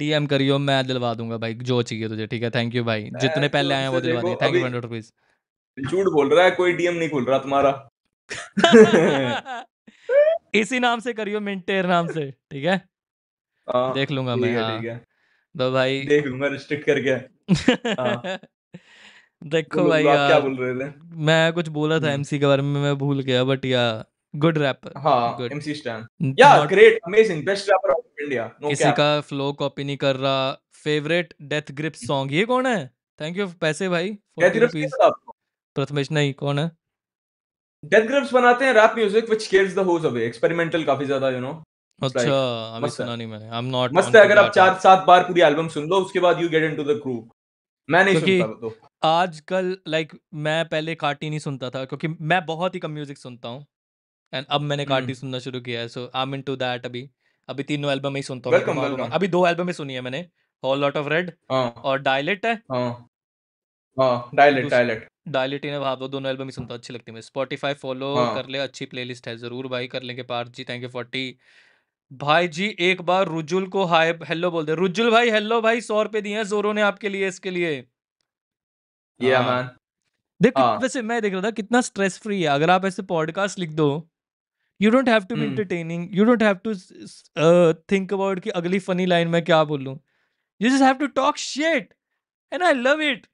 S2: डीएम करियो मैं दिलवा दूंगा भाई जो चाहिए तुझे ठीक है थैंक यू भाई जितने पहले तो आए वो दिलवा दिए थैंक यू हंड्रेड रुपीज
S3: झूठ बोल रहा है कोई डीएम नहीं खुल रहा तुम्हारा इसी नाम से करियो मिंटेर नाम से ठीक है आ, हाँ, देख लूंगा मैं हाँ। तो भाई देख लूंगा रिस्ट्रिक्ट करके हाँ। देखो भाई यार क्या बोल रहे थे
S2: मैं कुछ बोला था एमसी हम्म। के बारे में मैं भूल गया बट या good rapper good MC Stan
S3: या great amazing best rapper of India no किसी
S2: का फ्लो कॉपी नहीं कर रहा फेवरेट डेथ
S3: ग्रिप सॉन्ग ये कौन है थैंक यू पैसे भाई डेथ ग्रिप्स
S2: प्रथमेश नहीं कौन है
S3: डेथ ग्रिप्स बनाते हैं rap music which cares the hose away experimental काफी ज्यादा यू नो
S1: अच्छा अभी सुना नहीं मैंने आई एम नॉट मस्त है अगर आप चार
S3: सात बार पूरी एल्बम सुन लो उसके बाद you get into the crew मैं नहीं सुनता तो
S2: आजकल लाइक मैं पहले काटी नहीं सुनता था क्योंकि मैं बहुत ही कम म्यूजिक सुनता हूं एंड अब मैंने कार्टी हम्म। सुनना शुरू किया है so I am into that अभी अभी तीनों एल्बम ही सुनता हूं अभी दो एल्बम ही सुनी है मैंने होल लॉट ऑफ रेड और डायलेट है
S4: हां डायलेट डायलेट
S2: डायलेट इन हाँ, हाँ दोनों एल्बम ही सुनता अच्छी लगती है स्पॉटिफाई हाँ। फॉलो कर ले अच्छी प्लेलिस्ट है जरूर भाई कर लेंगे Parth ji thank you forty भाई जी एक बार रुजुल को हाय हेलो बोल दे रुजुल भाई हेलो भाई सौ रुपए दिए हैं जोरो ने आपके लिए इसके लिए yeah,
S3: मैन हाँ। देखो
S2: वैसे मैं देख रहा था कितना स्ट्रेस फ्री है अगर आप ऐसे पॉडकास्ट लिख दो you don't have to be entertaining you don't have to think about कि अगली फनी लाइन में क्या बोलूं you just have to talk shit and I love it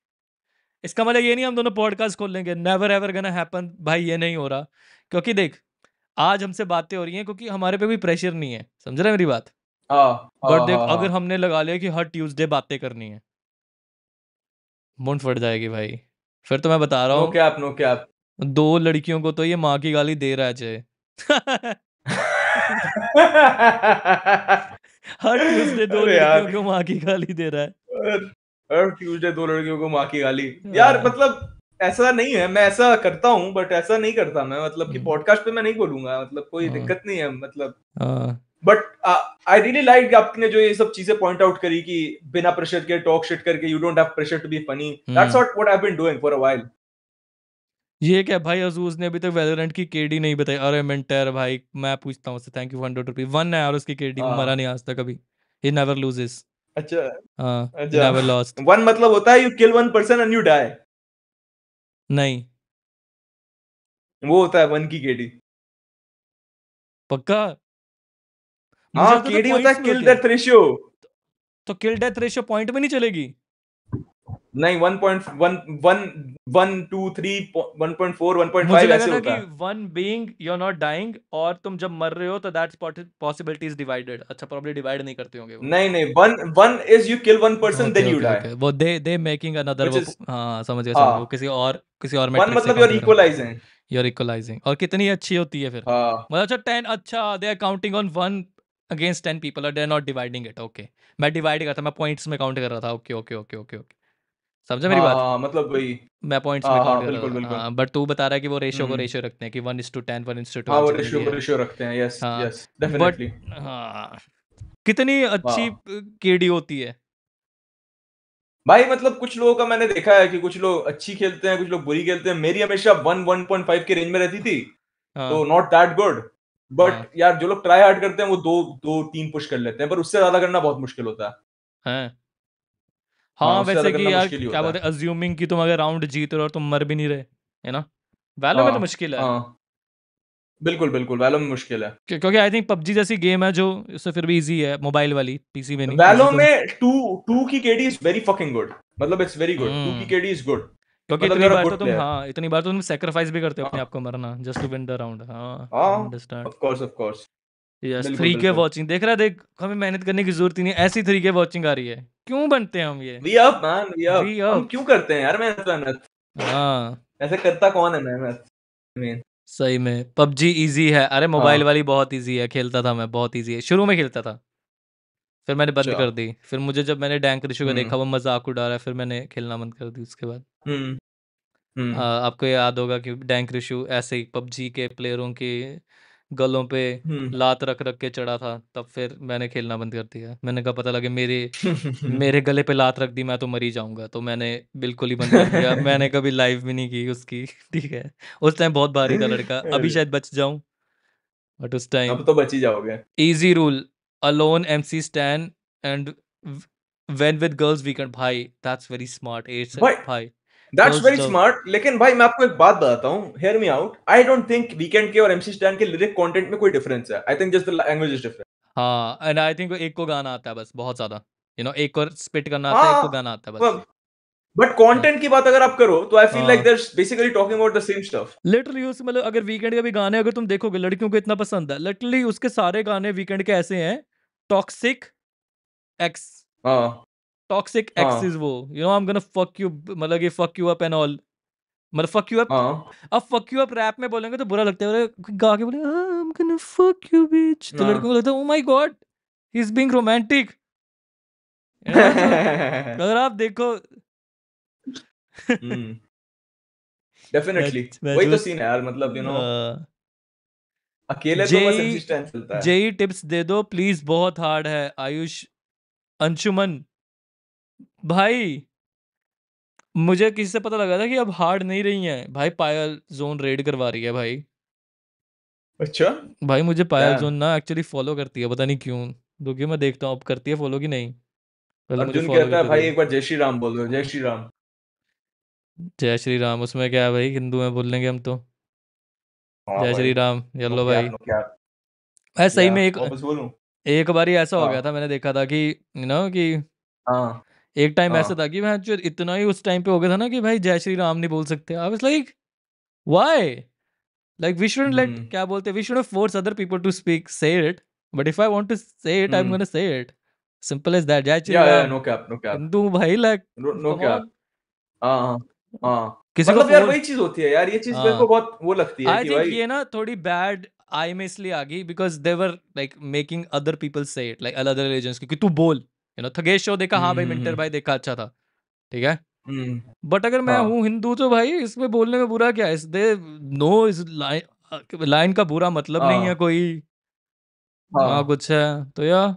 S2: इसका मतलब ये नहीं हम दोनों पॉडकास्ट खोल लेंगे नेवर एवर गना हैपन भाई ये नहीं हो रहा क्योंकि देख आज हमसे बातें हो रही हैं क्योंकि हमारे पे भी प्रेशर नहीं है समझ रहे मेरी बात बट हाँ, हाँ, हाँ, देख आ, अगर हमने लगा लिया कि हर ट्यूसडे बातें करनी है मुंड फट जाएगी भाई फिर तो मैं बता रहा हूँ दो लड़कियों को तो ये माँ की गाली दे रहा है हर
S3: ट्यूजडे दो लड़कियों
S2: को माँ की गाली दे रहा
S3: है हर ट्यूजडे दो लड़कियों को माँ की गाली हाँ। यार मतलब ऐसा नहीं है मैं ऐसा करता हूँ बट ऐसा नहीं करता मैं मतलब कि पॉडकास्ट हम्म। पे मैं नहीं बोलूंगा मतलब कोई हाँ। दिक्कत नहीं है मतलब बट आई रियली लाइक आपने जो ये सब चीजें पॉइंट आउट करी कि बिना प्रेशर के टॉक शिट करके you don't have pressure to be funny that's what what I have been doing for a while ये क्या
S2: भाई अजूज ने अभी तक वेलोरेंट की केडी नहीं बताई अरे मेंटर भाई मैं पूछता हूँ उससे thank you hundred rupee one है और उसकी केडी हाँ। मरा नहीं आज तक कभी ही नेवर लूजेस अच्छा हाँ नेवर लॉस्ट
S1: वन मतलब होता है you kill one person and you die नहीं वो होता है वन की केडी पक्का
S3: हाँ केडी तो होता है किल डेथ
S1: रेशियो तो किल डेथ रेशियो पॉइंट में नहीं चलेगी
S3: नहीं one one one one one one point point point two three four five ऐसे होता है
S2: one being you are not dying और तुम जब मर रहे हो तो दैट्स पॉसिबिलिटीज डिवाइडेड अच्छा प्रॉब्ली डिवाइड नहीं करते होंगे नहीं नहीं
S3: one one is you kill one person then you
S2: die वो दे दे मेकिंग अनदर वो हां समझ गया समझ वो हाँ। किसी और किसी और में वन मतलब you are equalising you are equalising और कितनी अच्छी होती है फिर हाँ। मतलब अच्छा 10 अच्छा they are counting on one against 10 people और they are not dividing it okay मैं डिवाइड करता मैं पॉइंट्स में काउंट कर रहा था okay okay
S3: okay okay okay
S2: समझा मेरी बात हाँ, मतलब वही मैं पॉइंट्स में हाँ काउंट हाँ, कर रहा हूं बट हाँ, तू बता रहा है कि वो रेशियो को रेशियो हम्म। रखते हैं कि 1:10 1:12 हां वो रेशियो को रेशियो रखते हैं यस हाँ यस बट डेफिनेटली कितनी अच्छी
S3: केडी होती है भाई मतलब कुछ लोगों का मैंने देखा है कि कुछ लोग अच्छी खेलते हैं कुछ लोग बुरी खेलते हैं मेरी हमेशा 1 1.5 के रेंज में रहती थी तो नॉट दैट गुड बट यार जो लोग ट्राई हार्ड करते हैं वो दो दो तीन पुश कर लेते हैं पर उससे ज्यादा करना बहुत मुश्किल होता है है हाँ वैसे कि यार क्या बोलते हैं
S2: अज्यूमिंग कि तुम अगर राउंड जीत रहे हो तुम मर भी नहीं रहे है ना वैलो में तो हाँ, मुश्किल है हाँ।
S3: बिल्कुल बिल्कुल वैलो में मुश्किल है
S2: क्योंकि आई थिंक पबजी जैसी गेम है जो उससे फिर भी इजी है मोबाइल वाली पीसी में नहीं वैलो तो में
S3: 2 2 की KD is very fucking good मतलब इट्स वेरी गुड 2 की केडी इज गुड क्योंकि मतलब इतनी बार तो तुम हाँ इतनी बार तो तुम सेक्रीफाइस भी
S2: करते हो हाँ। अपने आप को मरना just to win the round
S3: हां understand of course of course yes 3 के
S2: वॉचिंग देख रहा देख हमें मेहनत करने की जरूरत ही नहीं ऐसी 3 के वॉचिंग आ रही है क्यों बनते हैं हम ये we
S3: up man we up हम क्यों करते हैं यार मैं ऐसा हां ऐसे करता कौन है मैं मीन
S2: सही में PUBG इजी है अरे मोबाइल हाँ। वाली बहुत इजी है खेलता था मैं बहुत इजी है शुरू में खेलता था फिर मैंने बंद अच्छा। कर दी फिर मुझे जब मैंने डैंक ऋषु का देखा हम्म। वो मजाक उड़ा रहा है फिर मैंने खेलना बंद कर दी उसके बाद
S4: आ, हम्म। हम्म।
S2: हाँ, आपको याद होगा कि डैंक ऋषु ऐसे ही पबजी के प्लेयरों की गलों पे हम्म। लात रख रख के चढ़ा था तब फिर मैंने खेलना बंद कर दिया मैंने कहा पता लगे मेरे मेरे गले पे लात रख दी मैं तो मर ही जाऊंगा तो मैंने बिल्कुल ही बंद कर दिया मैंने कभी लाइव भी नहीं की उसकी ठीक है उस टाइम बहुत भारी था लड़का अभी शायद बच जाऊं बट उस टाइम अब तो बच ही जाओगे easy rule alone MC Stan and when with girls Weeknd भाई दैट्स वेरी स्मार्ट एज भाई
S3: दैट्स वेरी स्मार्ट लेकिन भाई मैं आपको एक बात बताता हूँ hear me out I don't think Weeknd के और एमसी स्टैन के लिरिक कंटेंट में कोई डिफरेंस है I think just the language is different
S2: हाँ एंड आई थिंक एक को गाना आता है बस बहुत ज्यादा यू नो एक को स्पिट करना आता है एक को हाँ, गाना आता है बस
S3: बट कंटेंट हाँ. की बात अगर आप करो तो I feel like they're basically talking about the same stuff
S2: literally उस मतलब अगर वीकेंड के भी गाने अगर तुम देखोगे लड़कियों को इतना पसंद है लिटरली उसके सारे गाने वीकेंड के ऐसे हैं टॉक्सिक एक्स टॉक्सिक एक्सेस हाँ। वो you know I am gonna fuck you मतलब ये fuck you up and all मतलब फक यू अप अब फक यू अप रैप में बोलेंगे तो बुरा लगता है गा के बोलेंगे I am gonna fuck you bitch तो लड़कों हाँ। को लगता है oh my god he is being romantic
S4: अगर आप देखो डेफिनेटली हम्म। वही तो
S1: सीन है यार मतलब यू नो हाँ। अकेले तो बस चलता है जेई
S2: टिप्स दे दो प्लीज बहुत हार्ड है आयुष अंशुमन भाई, मुझे किसी से पता लगा था कि अब हार्ड नहीं रही है भाई पायल ज़ोन रेड करवा रही है भाई। अच्छा! भाई मुझे पायल ज़ोन ना एक्चुअली फॉलो करती है, पता नहीं क्यों? क्योंकि मैं देखता हूँ अब करती है फॉलो की नहीं? अर्जुन कहता है भाई एक
S3: बार जय श्री राम बोल दो, जय श्री राम।
S2: जय श्री राम, उसमें क्या है भाई हिंदू में बोल लेंगे हम तो। हाँ जय श्री राम, नो येलो भाई। मैं सही में एक वापस बोलूँ? एक ऐसा हो गया हाँ। था मैंने देखा था कि यू नो कि हाँ। एक टाइम ऐसा हाँ। था कि मैं जो इतना ही उस टाइम पे हो गया था ना कि भाई जय श्री राम नहीं बोल सकते I was like why like we shouldn't let क्या बोलते we shouldn't force other people to speak say it but if I want to say it I am gonna say it simple as that Jai Shri Ram no cap no cap Hindu भाई like no cap
S3: हां हां किसी मतलब को यार वही चीज होती है यार ये चीज मेरे हाँ। को बहुत वो लगती है आई थिंक ये
S2: ना थोड़ी बैड आई में इसलिए आ गई because they were like making other people say it like other religion की तू बोल यू नो थगेश शो देखा हाँ भाई मिंटर हम्म, हम्म। भाई देखा अच्छा था ठीक है बट हम्म। अगर मैं हाँ। हूँ हिंदू तो भाई इसमें बोलने में बुरा क्या इस दे नो इस लाइन लाइन का बुरा मतलब नहीं है हाँ। कोई हाँ।, हाँ कुछ है तो यार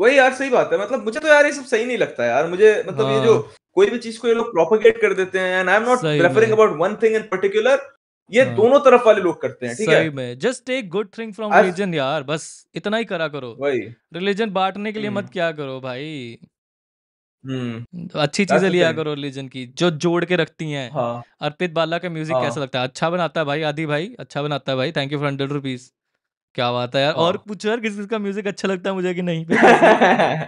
S3: वही यार सही बात है मतलब मुझे तो यार ये सब सही नहीं लगता यार मुझे मतलब ये जो कोई भी चीज को ये लोग प्रोपोगेट कर देते हैं and I am not referring about one thing in particular ये हाँ। दोनों तरफ वाले लोग करते हैं ठीक है में
S2: just take good thing from religion यार बस इतना ही करा करो वही रिलीजन बांटने के लिए मत हम्म। क्या करो भाई हम्म तो अच्छी चीजें लिया करो रिलीजन की जो जोड़ के रखती हैं हाँ। अर्पित बाला का म्यूजिक हाँ। कैसा लगता है अच्छा बनाता है भाई आदि भाई अच्छा बनाता है भाई thank you for hundred rupees क्या बात है यार हाँ। और पूछो यार किस किस का म्यूजिक अच्छा लगता है मुझे कि नहीं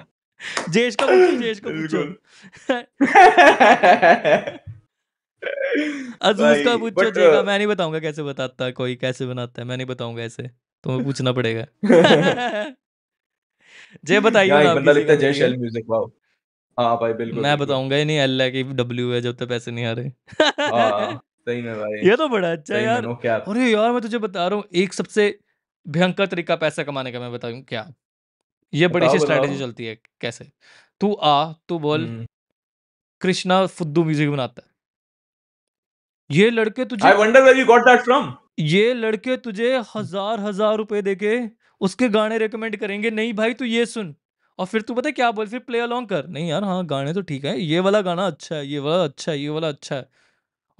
S2: जेश का पूछो जेश का पूछो
S4: अजू अच्छा, उसका पूछो देगा uh,
S2: मैं नहीं बताऊंगा कैसे बताता कोई कैसे बनाता है मैं नहीं बताऊंगा ऐसे तुम्हें पूछना पड़ेगा
S3: जय बताइए ना बंदा लिखता है जय शेल म्यूजिक वाओ हाँ भाई बिल्कुल
S2: मैं बताऊंगा ही नहीं अल्लाह की डब्ल्यू है जब तक पैसे नहीं आ रहे
S4: हाँ,
S3: सही में
S1: भाई
S2: ये तो बड़ा अच्छा यार अरे यार मैं तुझे बता रहा हूँ एक सबसे भयंकर तरीका पैसा कमाने का मैं बताऊ क्या ये बड़ी सी स्ट्रैटेजी चलती है कैसे तू आ तू बोल हम्म। कृष्णा फुद्दू म्यूजिक बनाता है ये लड़के तुझे I wonder where you got that from ये लड़के तुझे हजार हजार रुपए देके उसके गाने रेकमेंड करेंगे नहीं भाई तू ये सुन और फिर तू पता क्या बोल फिर प्ले अलोंग कर नहीं यार हाँ गाने तो ठीक है ये वाला गाना अच्छा है ये वाला अच्छा है ये वाला अच्छा है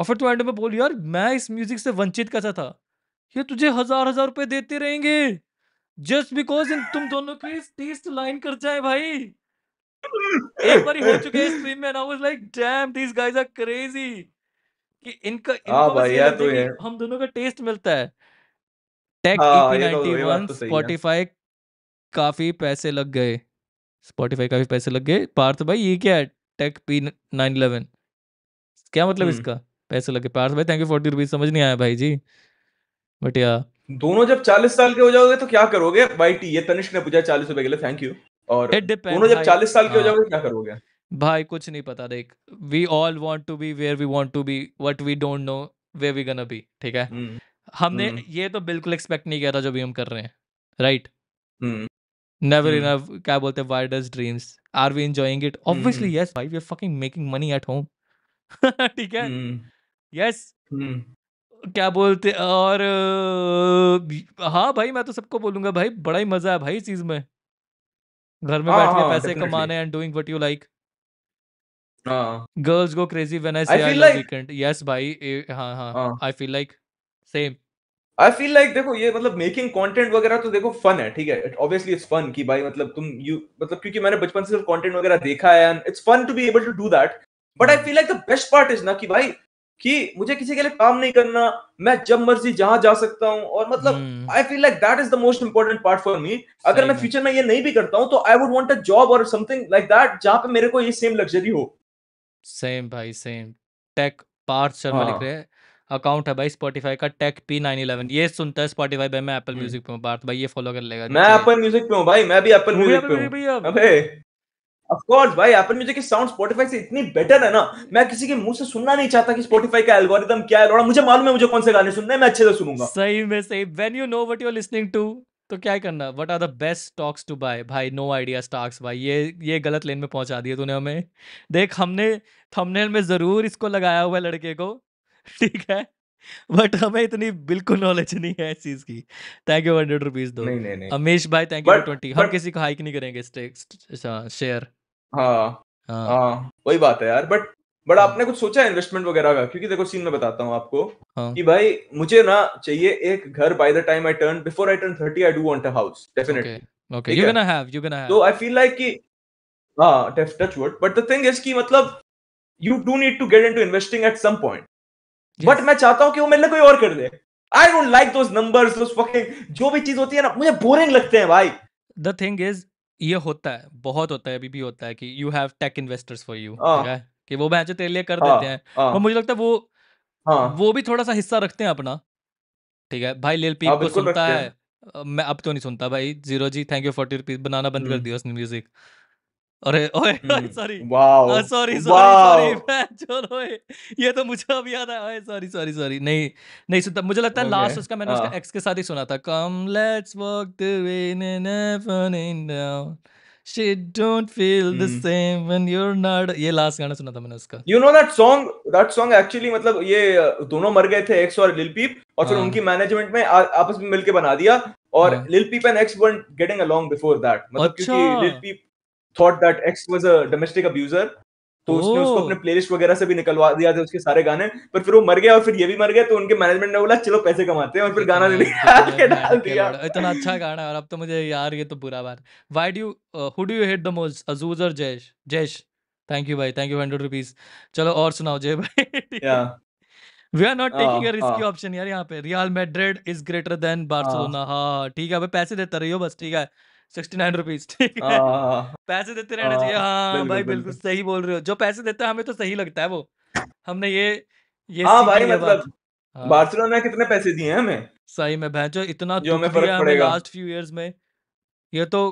S2: और फिर तू एंड में बोल यार मैं इस म्यूजिक से वंचित कैसा था ये तुझे हजार हजार रुपए देते रहेंगे जस्ट बिकॉज इन तुम दोनों की टेस्ट लाइन कर जाए भाई एक बार हो चुके हैं स्ट्रीम में I was like damn this guys are crazy कि इनका हाँ इनको बस भाई यार तो है हम दोनों का टेस्ट मिलता है टेक हाँ तो, e तो स्पॉटिफाई काफी पैसे लग गए स्पॉटिफाई काफी पैसे लग गए पार्थ भाई ये क्या है टेक पी नाइन इलेवन क्या मतलब हम्म। इसका पैसे लग गए पार्थ भाई थैंक यू फोर्टी रुपीज समझ नहीं आया भाई जी बट या
S3: दोनों जब चालीस साल के हो जाओगे तो क्या करोगे वाई टी ये तनिष्क ने पूछा चालीस रुपए के लिए थैंक यू और दोनों जब चालीस साल के हो हाँ। जाओगे क्या करोगे
S2: भाई कुछ नहीं पता देख we all want to be where we want to be what we don't know way we gonna be ठीक है हम्म, हमने हम्म। ये तो बिल्कुल एक्सपेक्ट नहीं किया था जो भी हम कर रहे हैं राइट नेवर इन क्या बोलते हैं वाइडर्स dreams are we enjoying it obviously yes भाई we are fucking making money at home ठीक है यस हम्म। क्या बोलते और हाँ भाई मैं तो सबको बोलूंगा भाई बड़ा ही मजा है भाई इस चीज में घर में बैठ के हाँ, हाँ, पैसे कमाने and doing what you like
S3: girls go crazy when I say I love
S2: Weeknd yes भाई हाँ हाँ I
S3: feel like same I feel like देखो ये मतलब मेकिंग कंटेंट वगैरह तो देखो फन है ठीक है ऑब्वियसली इट्स फन कि भाई मतलब तुम यू मतलब क्योंकि मैंने बचपन से सिर्फ कंटेंट वगैरह देखा है and it's fun to be able to do that but I feel like the best part is ना कि भाई कि मुझे किसी के लिए काम नहीं करना मैं जब मर्जी जहां जा सकता हूं और मतलब I feel like that is the most important part for me अगर मैं फ्यूचर में ये नहीं भी करता हूं तो I would want a job और समथिंग लाइक दैट जहां पे मेरे को ये सेम लग्जरी हो
S2: सेम भाई सेम टेक पार्थ शर्मा लिख हाँ। रहे हैं अकाउंट है भाई स्पॉटिफाई का टेक पी नाइन इलेवन ये सुनता है स्पॉटिफाई भाई मैं एप्पल म्यूजिक हम्म। पे हूँ पार्थ भाई ये फॉलो कर लेगा मैं एप्पल
S3: म्यूजिक पे हूँ भाई मैं भी एप्पल म्यूजिक पे हूँ अबे ऑफ कोर्स भाई एप्पल म्यूजिक की साउंड स्पॉटिफाई से इतनी बेटर है ना मैं किसी के मुंह से सुनना नहीं चाहता कि स्पॉटिफाई का एल्गोरिथम क्या है लोड़ा मुझे मालूम है मुझे कौन से गाने सुनने हैं मैं अच्छे से सुनूंगा
S2: सही में सही when you know what you are listening to तो क्या करना what are the best stocks to buy भाई नो आइडिया स्टॉक्स भाई ये ये गलत लेन में पहुंचा दिए तूने हमें देख हमने थंबनेल में ज़रूर इसको लगाया हुआ है लड़के को ठीक है बट हमें इतनी बिल्कुल नॉलेज नहीं है इस चीज की थैंक यू हंड्रेड रुपीज दो नहीं, नहीं, नहीं. अमेश भाई थैंक यू ट्वेंटी हम किसी को हाइक नहीं करेंगे स्टेक शेयर हाँ।, हाँ हाँ
S3: वही बात है यार बट बट हाँ। आपने कुछ सोचा है इन्वेस्टमेंट वगैरह का क्योंकि देखो सीन में बताता हूँ आपको हाँ. कि भाई मुझे ना चाहिए एक घर by the time I turn before I turn thirty I do want a house definitely okay you gonna
S2: have you gonna have तो आई
S3: फील लाइक कि हाँ touch wood but the thing is कि मतलब you do need to get into investing at some point but मैं चाहता हूँ कि वो मेरे लिए कोई और कर दे I don't like those numbers those fucking जो भी चीज होती है ना मुझे बोरिंग लगते हैं भाई द थिंग इज
S2: ये होता है बहुत होता है अभी भी होता है कि you have take investors for you कि वो मैच तेरे लिए कर हाँ, देते हैं हाँ, पर मुझे लगता है वो हाँ। वो भी थोड़ा सा हिस्सा रखते हैं अपना ठीक है भाई लेल पीप हाँ, को सुनता है मैं अब तो नहीं सुनता भाई zero G thank you forty rupees बनाना बंद कर हम्म। दिया उसने म्यूजिक अरे ओए सॉरी सॉरी सॉरी सॉरी ये तो मुझे अब याद आया ओए सॉरी सॉरी सॉरी नहीं नहीं सुनता मुझे लगता है लास्ट उसका मैंने उसका एक्स के साथ ही सुना था come let's walk the way in an in down she don't feel the hmm. same when you're not ye last gana suna tha maine uska
S3: you know that song that song actually matlab ye dono mar gaye the x और lil peep aur fir unki management mein aapas mein milke bana diya aur lil peep and x weren't getting along before that matlab kyunki lil peep thought that X was a domestic abuser तो उसने उसको अपने playlist वगैरह से भी निकलवा दिया थे उसके सारे गाने पर फिर वो मर गया और फिर ये भी मर गया तो उनके मैनेजमेंट ने बोला चलो पैसे कमाते हैं और फिर गाना लेने डाल
S2: दिया इतना अच्छा गाना है और अब तो मुझे यार ये तो बुरा बात why do who do you hate the most अजूज और जयेश जयेश थैंक यू भाई थैंक यू हंड्रेड रुपीज चलो और सुनाओ जय भाई we are not taking a risky option यार यहाँ पे Real Madrid is greater than Barcelona हाँ ठीक है पैसे देता रहियो बस ठीक है सिक्सटी नाइन रुपीज ठीक है हाँ। पैसे देते रहना हाँ, चाहिए हाँ भाई बिल्कुल सही बोल रहे हो जो पैसे देता है हमें तो सही लगता है वो हमने ये ये हाँ भाई मतलब हाँ।
S4: बार्सिलोना
S3: कितने पैसे दिए हैं हमें सही में भैंचो इतना जो हमें फर्क हमें लास्ट फ्यू इयर्स में ये तो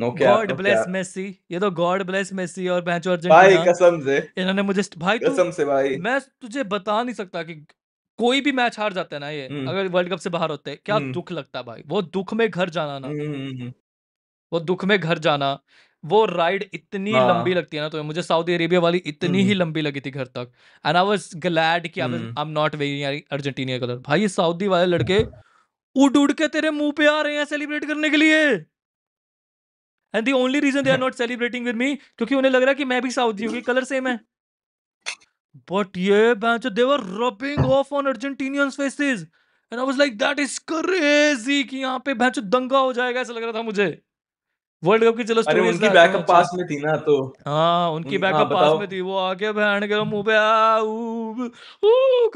S3: गॉड ब्लेस
S2: मेसी ये तो गॉड ब्लेस मेसी और भैंचो अर्जेंटीना भाई
S3: कसम से इन्होंने मुझे भाई कसम से भाई मैं
S2: तुझे बता नहीं सकता कि कोई भी मैच हार जाता है ना ये हम्म। अगर वर्ल्ड कप से बाहर होते क्या हम्म। दुख लगता है भाई वो दुख में घर जाना ना हम्म, वो दुख में घर जाना वो राइड इतनी हाँ। लंबी लगती है ना तो मुझे सऊदी अरेबिया वाली इतनी ही हम्म। लंबी लगी थी घर तक एंड आई वाज ग्लैड कि I am not very Argentina colour भाई सऊदी वाले लड़के उड़ उड़ के तेरे मुंह पे आ रहे हैं सेलिब्रेट करने के लिए and the only reason they are not celebrating with me क्योंकि उन्हें लग रहा है कि मैं भी सऊदी हूँ कलर सेम है बट ये batch they were rubbing off on Argentinian faces and I was like that is crazy कि यहां पे बैच दंगा हो जाएगा ऐसा लग रहा था मुझे वर्ल्ड कप की चलो अरे उनकी बैकअप पास अच्छा। में थी ना तो हाँ उनकी बैकअप हाँ, पास में थी वो आके बहन के मुंह पे आ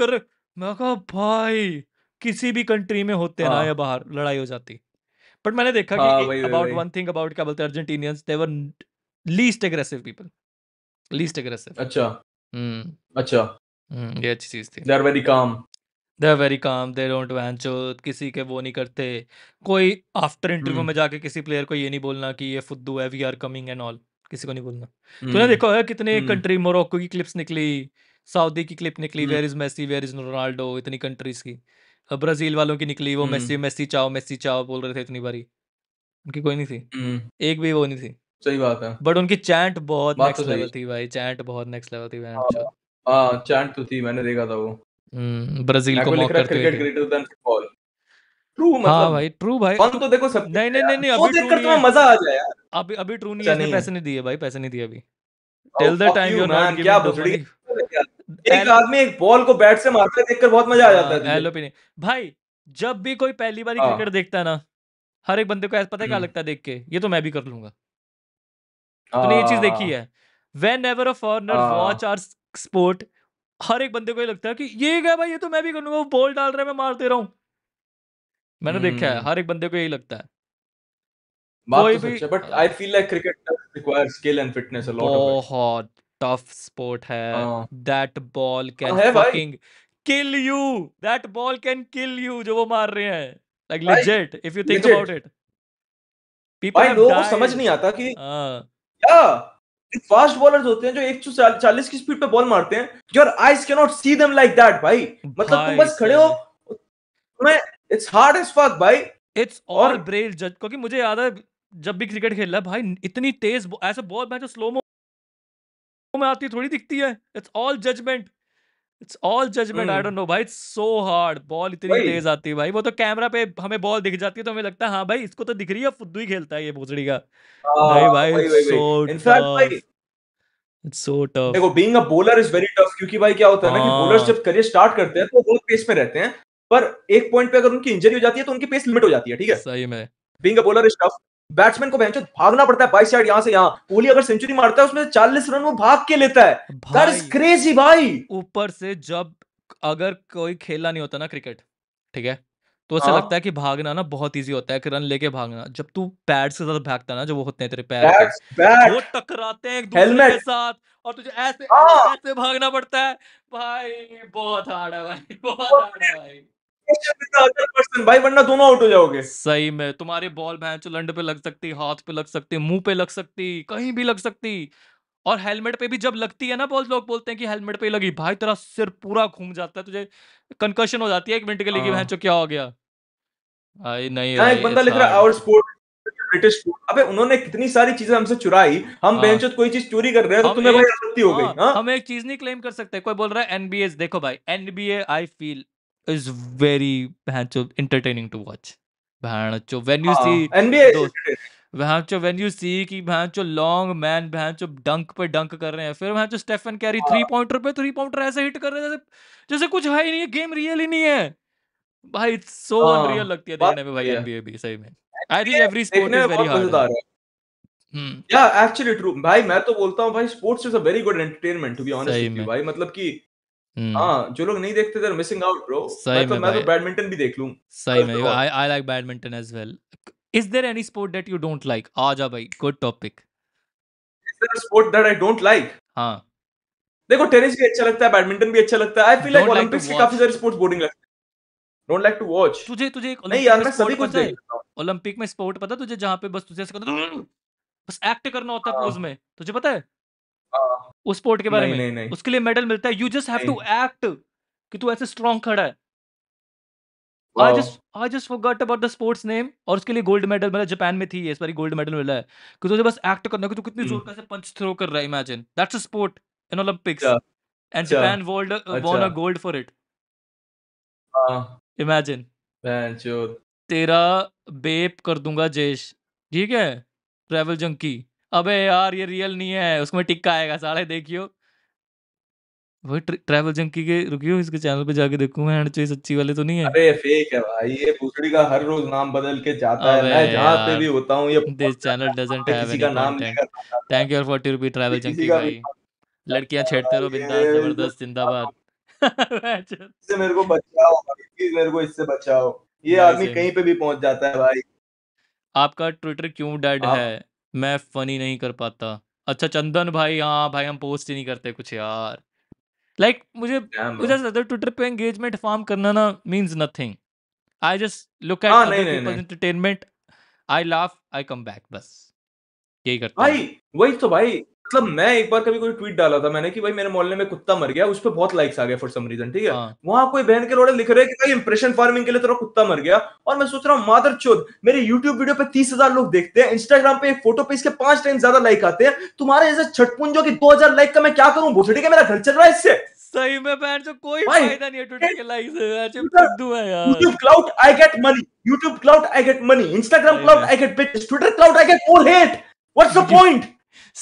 S2: कर मैं कहा भाई किसी भी कंट्री में होते हैं ना हाँ। या बाहर लड़ाई हो जाती बट मैंने देखा कि अबाउट वन थिंग अबाउट क्या बोलते हैं Argentinians they were least aggressive people
S4: least aggressive अच्छा हम्म अच्छा हम्म ये अच्छी चीज थी they are very calm
S2: they are very calm they don't van किसी के वो नहीं करते कोई आफ्टर हम्म। इंटरव्यू में जाके किसी प्लेयर को ये नहीं बोलना कि ये फुद्दू है we are coming and all किसी को नहीं बोलना तूने हम्म देखा है कितने कंट्री हम्म। मोरक्को की क्लिप्स निकली सऊदी की क्लिप निकली हम्म where is Messi where is Ronaldo इतनी कंट्रीज की अब ब्राजील वालों की निकली वो हम्म Messi Messi ciao Messi ciao बोल रहे थे इतनी बारी उनकी कोई नहीं थी हम्म। एक भी वो नहीं थी सही बात है बट उनकी चैंट बहुत नेक्स्ट तो लेवल थी भाई चैंट बहुत नेक्स्ट लेवल थी हाँ चौथ हाँ तो थी मैंने देखा था वो
S4: हम्म, ब्राजील को
S2: मॉक करते हुए
S3: ट्रू मतलब हाँ
S2: भाई ट्रू भाई फन तो देखो सब नहीं नहीं नहीं नहीं अभी देख कर तुम्हें मजा आ जाए
S3: यार अभी अभी ट्रू अच्छा नहीं पैसे
S2: नहीं दिए भाई पैसे नहीं दिए अभी the time you not giving
S3: एक आदमी एक बॉल को बैट से देखकर बहुत मजा आ जाता
S2: है भाई जब भी कोई पहली बार क्रिकेट हाँ। देखता है ना हर एक बंदे को ऐसा पता है क्या हम्म। लगता है देख के ये तो मैं भी कर लूंगा
S1: तूने ये चीज देखी हाँ। है
S2: whenever a foreigner watch our sport हर एक बंदे को ये लगता है कि ये क्या भाई ये तो मैं भी करूंगा वो बॉल डाल रहा है मैं मार दे रहा हूँ मैंने देखा है हम्म। हर एक बंदे को यही लगता है
S3: but I feel like cricket skill and fitness a lot tough sport है that ball can fucking kill you
S2: that ball can kill you जो वो मार रहे हैं like if you think about it people भाई लोगों को समझ नहीं आता
S3: कि हाँ। या फास्ट बॉलर होते हैं जो एक सौ चालीस की स्पीड पे बॉल मारते हैं your eyes can not see them like that भाई मतलब तुम बस खड़े हो मैं इट्स हार्ड एज फक भाई इट्स
S2: ऑल ब्रेल जज क्योंकि मुझे याद है जब भी क्रिकेट खेल रहा है भाई इतनी तेज ऐसे बहुत मैच जो स्लो मो में आती थोड़ी दिखती है it's all judgement it's all judgement I don't know भाई इट्स सो हार्ड बॉल इतनी तेज आती है भाई वो तो कैमरा पे हमें बॉल दिख जाती है तो हमें लगता है हां भाई इसको तो दिख रही है फुद्दू
S3: ही खेलता है ये भोसड़ी का हाँ, भाई भाई so in fact
S2: it's so tough देखो
S3: being a bowler is very tough क्योंकि भाई क्या होता है ना कि बॉलर्स हाँ। जब करियर स्टार्ट करते हैं तो वो पेस पे रहते हैं पर एक पॉइंट पे अगर उनकी इंजरी हो जाती है तो उनकी पेस लिमिट हो जाती है ठीक है सही में being a bowler is tough batsman को बेंचो भागना पड़ता है बाईस यार्ड यहाँ से यहाँ कोहली अगर सेंचुरी मारता है उसमें चालीस रन वो भाग के लेता है दैट क्रेजी भाई
S2: ऊपर से जब अगर कोई खेला नहीं होता ना क्रिकेट ठीक है तो ऐसा हाँ। लगता है कि भागना ना बहुत इजी होता है कि रन लेके भागना जब तू पैड से ज्यादा भागता ना जो वो होते हैं तेरे पैर वो टकराते हैं एक दूसरे के साथ और तुझे ऐसे हाँ। ऐसे भागना पड़ता है भाई बहुत हार्ड है भाई बहुत हार्ड है भाई भाई वरना दोनों आउट हो जाओगे सही में तुम्हारे बॉल भैंस लंड पे लग सकती हाथ पे लग सकती मुंह पे लग सकती कहीं भी लग सकती और हेलमेट पे भी जब लगती है ना बहुत लोग बोलते हैं कि हेलमेट पे लगी भाई तेरा सिर पूरा घूम जाता है तुझे कंकशन हो जाती है एक मिनट के लिए कि भैंस हाँ। क्या हो गया भाई नहीं हाँ, एक बंदा लिख रहा आवर
S3: स्पोर्ट ब्रिटिश अबे उन्होंने कितनी सारी चीजें हमसे चुराई हम हाँ। बेंच कोई चीज चोरी कर रहे हैं तो तुम्हें भाई आपत्ति हो गई हम
S2: एक चीज नहीं क्लेम कर सकते कोई बोल रहा है एनबीए देखो भाई NBA I feel is very Bhancho, entertaining to watch. Bhancho, when you हाँ see एनबीए those भैंचो व्हेन यू सी कि भैंचो लॉन्ग मैन भैंचो डंक पे डंक कर रहे हैं फिर भैंचो स्टेफन कैरी थ्री हाँ पॉइंटर पे थ्री पॉइंटर ऐसे हिट कर रहे हैं जैसे जैसे कुछ है ही नहीं है गेम रियल ही नहीं है भाई इट्स सो हाँ अनरियल लगती है बात देखने में भाई ये है एनबीए भी सही में
S3: आई थिंक एवरी स्पोर्ट देखने इज में वेरी बहुत हार्ड मजेदार है हम्म या एक्चुअली ट्रू भाई मैं तो बोलता हूँ भाई sports is a very good entertainment to be honest सही विद यू में भाई मतलब कि हुँ. Hmm. हाँ जो लोग नहीं देखते दे मिसिंग आउट ब्रो मैं तो मैं तो बैडमिंटन भी देख लूं सही में I
S2: I like badminton as well is there any sport that you don't like आ जा भाई good topic
S3: is there sport that I don't like हाँ देखो टेनिस भी अच्छा लगता है बैडमिंटन भी अच्छा लगता है आई फील लाइक ओलंपिक्स के काफी वॉच सारे स्पोर्ट्स बोरिंग लगते हैं डोंट लाइक टू वॉच तुझे तुझे एक नहीं यार मैं सभी कुछ देख लेता
S2: हूँ ओलंपिक में स्पोर्ट पता तुझे जहां पे बस तुझे ऐसे करना- बस एक्ट करना होता है पोज हाँ। में तुझे पता है हाँ। उस स्पोर्ट के बारे नहीं, में नहीं नहीं उसके लिए मेडल मिलता है you just have to act कि तू ऐसे स्ट्रांग खड़ा है I just I just forgot about the sports name और उसके लिए गोल्ड मेडल मिला जापान में थी इस बार गोल्ड मेडल मिला है कि तुझे बस एक्ट करना है कि तू कितनी हम्म। जोर से पंच थ्रो कर रहा है imagine that's a sport in Olympics and Japan world won a gold for it imagine तेरा बेप कर दूंगा जेश ठीक है ट्रैवल जंकी अबे यार ये रियल नहीं है उसमें टिक्का आएगा साले देखियो वही ट्रैवल जंकी के रुकियो इसके चैनल पे जाके देखू मैं हंड चोई सच्ची
S3: वाले तो नहीं है अरे फेक है भाई ये पूछड़ी का हर रोज नाम बदल के जाता है मैं जहां पे भी होता
S2: हूं ये this channel doesn't have any content thank you for 40 rupee travel junkie भाई लड़कियां छेड़ते रहो बिंदास जबरदस्त जिंदाबाद
S3: इससे मेरे को बचाओ प्लीज मेरे को इससे बचाओ ये आदमी कहीं पे भी पहुंच जाता है भाई
S2: आपका ट्विटर क्यों डेड है मैं फ़नी नहीं कर पाता अच्छा चंदन भाई हाँ भाई हम पोस्ट ही नहीं करते कुछ यार लाइक like, मुझे मुझे ट्विटर पे एंगेजमेंट फॉर्म करना ना means nothing I just look at other people entertainment I laugh I
S3: come back बस यही करता भाई वही तो भाई मतलब मैं एक बार कभी कोई ट्वीट डाला था मैंने कि भाई मेरे मोहल्ले में कुत्ता मर गया उस पर बहुत लाइक्स आ गया फॉर सम रीजन ठीक है हाँ। वहां कोई बहन के लोड़े लिख रहे हैं कि इंप्रेशन फार्मिंग के लिए तेरा तो कुत्ता मर गया और मैं सोच रहा हूँ मादर चोद मेरे यूट्यूब वीडियो पे तीस हजार लोग देखते हैं इंस्टाग्राम पे फोटो पे इसके पांच टाइम ज्यादा लाइक आते हैं तुम्हारे छठपुन जो की दो हजार लाइक का मैं क्या करूँ ठीक है मेरा घर चल रहा है इससे सही में बहन जो कोई फायदा नहीं है ट्विटर के लाइक है यार YouTube cloud I get money YouTube cloud I get money Instagram cloud I get bitches Twitter cloud I get more hate what's the point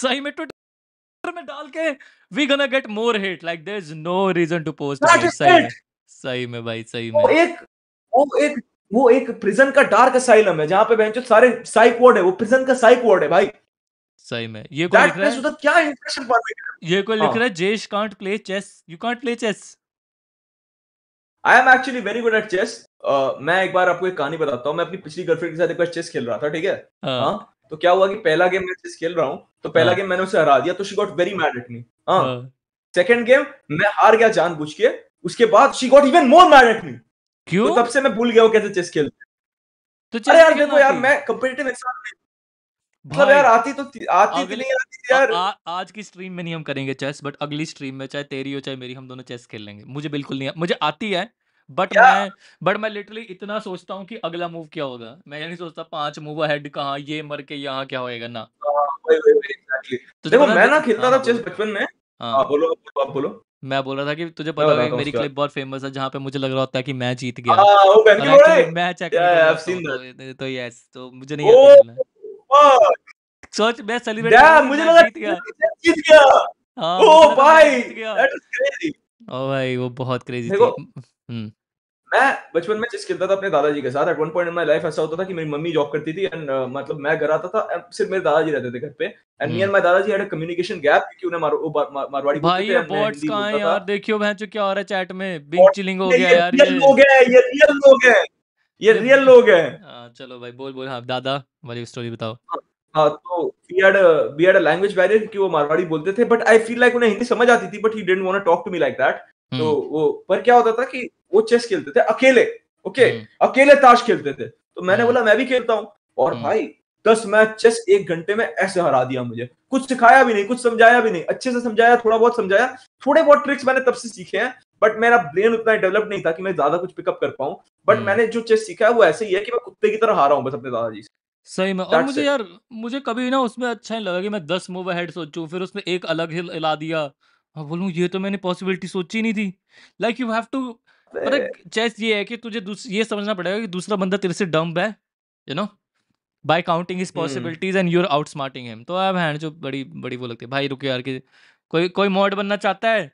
S3: सही में ट्विटर में डाल के
S2: we gonna get more hate like there is no reason to post सही में सही में भाई सही में
S3: एक वो एक वो एक प्रिजन का डार्क असाइलम है जहां पे बेंचो सारे साइक वार्ड है वो प्रिजन का साइक वार्ड है भाई सही में ये को लिख रहा है क्या इंप्रेशन फॉर है ये को लिख हाँ। रहा
S2: है जेश can't play chess you can't play chess
S3: I am actually very good at chess मैं एक बार आपको एक कहानी बताता हूँ मैं अपनी पिछली गर्लफ्रेंड के साथ एक बार चेस खेल रहा था ठीक है uh. हाँ, हाँ? तो क्या हुआ कि पहला गेम मैं खेल रहा हूँ तो पहला गेम हाँ। मैंने उसे हरा दिया तो she got very mad at me हाँ सेकेंड हाँ। गेम मैं हार गया जान बुझ के उसके बाद she got even more mad at me क्यों तो तब से मैं भूल गया कैसे चेस खेल तो चेस अरे यार तो यार मैं कॉम्पिटिटिव इंसान नहीं मतलब यार आती तो आती भी नहीं आती तो यार आ,
S2: आ, आज की स्ट्रीम में नहीं हम करेंगे चेस बट अगली स्ट्रीम में चाहे तेरी हो चाहे मेरी हम दोनों चेस खेल लेंगे मुझे बिल्कुल नहीं मुझे आती है बट मैं बट मैं लिटरली इतना सोचता हूँ कि अगला मूव क्या होगा मैं ये नहीं सोचता पांच मूव हेड कहा ये मर के यहाँ क्या होएगा ना हाँ, तो देखो मैं ना खेलता था चेस हाँ, बचपन में हाँ, हाँ बोलो आप बोलो मैं बोल रहा था कि तुझे पता होगा मेरी क्लिप बहुत फेमस है जहाँ पे मुझे लग रहा होता है कि मैं जीत गया तो मैं चेक तो यस तो, तो, तो मुझे नहीं oh, सोच मैं सेलिब्रेट मुझे लगा जीत गया
S1: जीत गया ओ oh, भाई दैट इज क्रेजी
S3: ओ भाई वो बहुत क्रेजी
S2: थी हम्म।
S3: मैं बचपन में चेस खेलता था अपने दादाजी के साथ at one point in my life ऐसा होता था कि मेरी मम्मी जॉब करती थी एंड uh, मतलब मैं घर आता था सिर्फ मेरे दादाजी रहते थे घर पे एंड मी एंड माय दादाजी हैड अ कम्युनिकेशन गैप क्योंकि उन्हें मारो मारवाड़ी
S1: भाई ये
S2: बॉट्स कहां है यार देखियो बहन चो क्या हो रहा है चैट में बिग चिलिंग हो गया यार ये लोग हैं
S1: ये रियल लोग हैं ये रियल लोग हैं
S2: चलो भाई बोल बोल
S3: हां दादा वाली स्टोरी बताओ हाँ, हाँ तो we had we had a language barrier क्योंकि वो मारवाड़ी बोलते थे बट आई फील लाइक उन्हें हिंदी समझ आती थी but he didn't want to talk to me like that तो हम्म। वो पर क्या होता था कि वो चेस खेलते थे अकेले ओके हम्म। अकेले ताश खेलते थे तो मैंने हम्म। बोला मैं भी खेलता हूँ और भाई दस मैच चेस एक घंटे में ऐसे हरा दिया मुझे कुछ सिखाया भी नहीं कुछ समझाया भी नहीं अच्छे से समझाया थोड़ा बहुत समझाया थोड़े बहुत ट्रिक्स मैंने तब से सीखे हैं बट मेरा ब्रेन उतना डेवलप नहीं था कि मैं ज्यादा कुछ पिकअप कर पाऊं बट मैंने जो चेस सीखा है वो ऐसे ही है कि मैं कुत्ते की तरह हारा हूँ बस अपने दादाजी से सही में और मुझे यार
S2: मुझे कभी ना उसमें अच्छा नहीं लगा कि मैं दस मूव हेड सोचूं फिर उसने एक अलग हिल हिला दिया मैं बोलूँ ये तो मैंने पॉसिबिलिटी सोची नहीं थी। लाइक यू हैव टू पता चेस ये है कि तुझे ये समझना पड़ेगा कि दूसरा बंदा तेरे से डम्ब है, you know? By counting his possibilities and you are outsmarting him. तो अब हैंड जो बड़ी बड़ी वो लगती है। भाई रुके यार कि कोई कोई मॉड बनना चाहता है?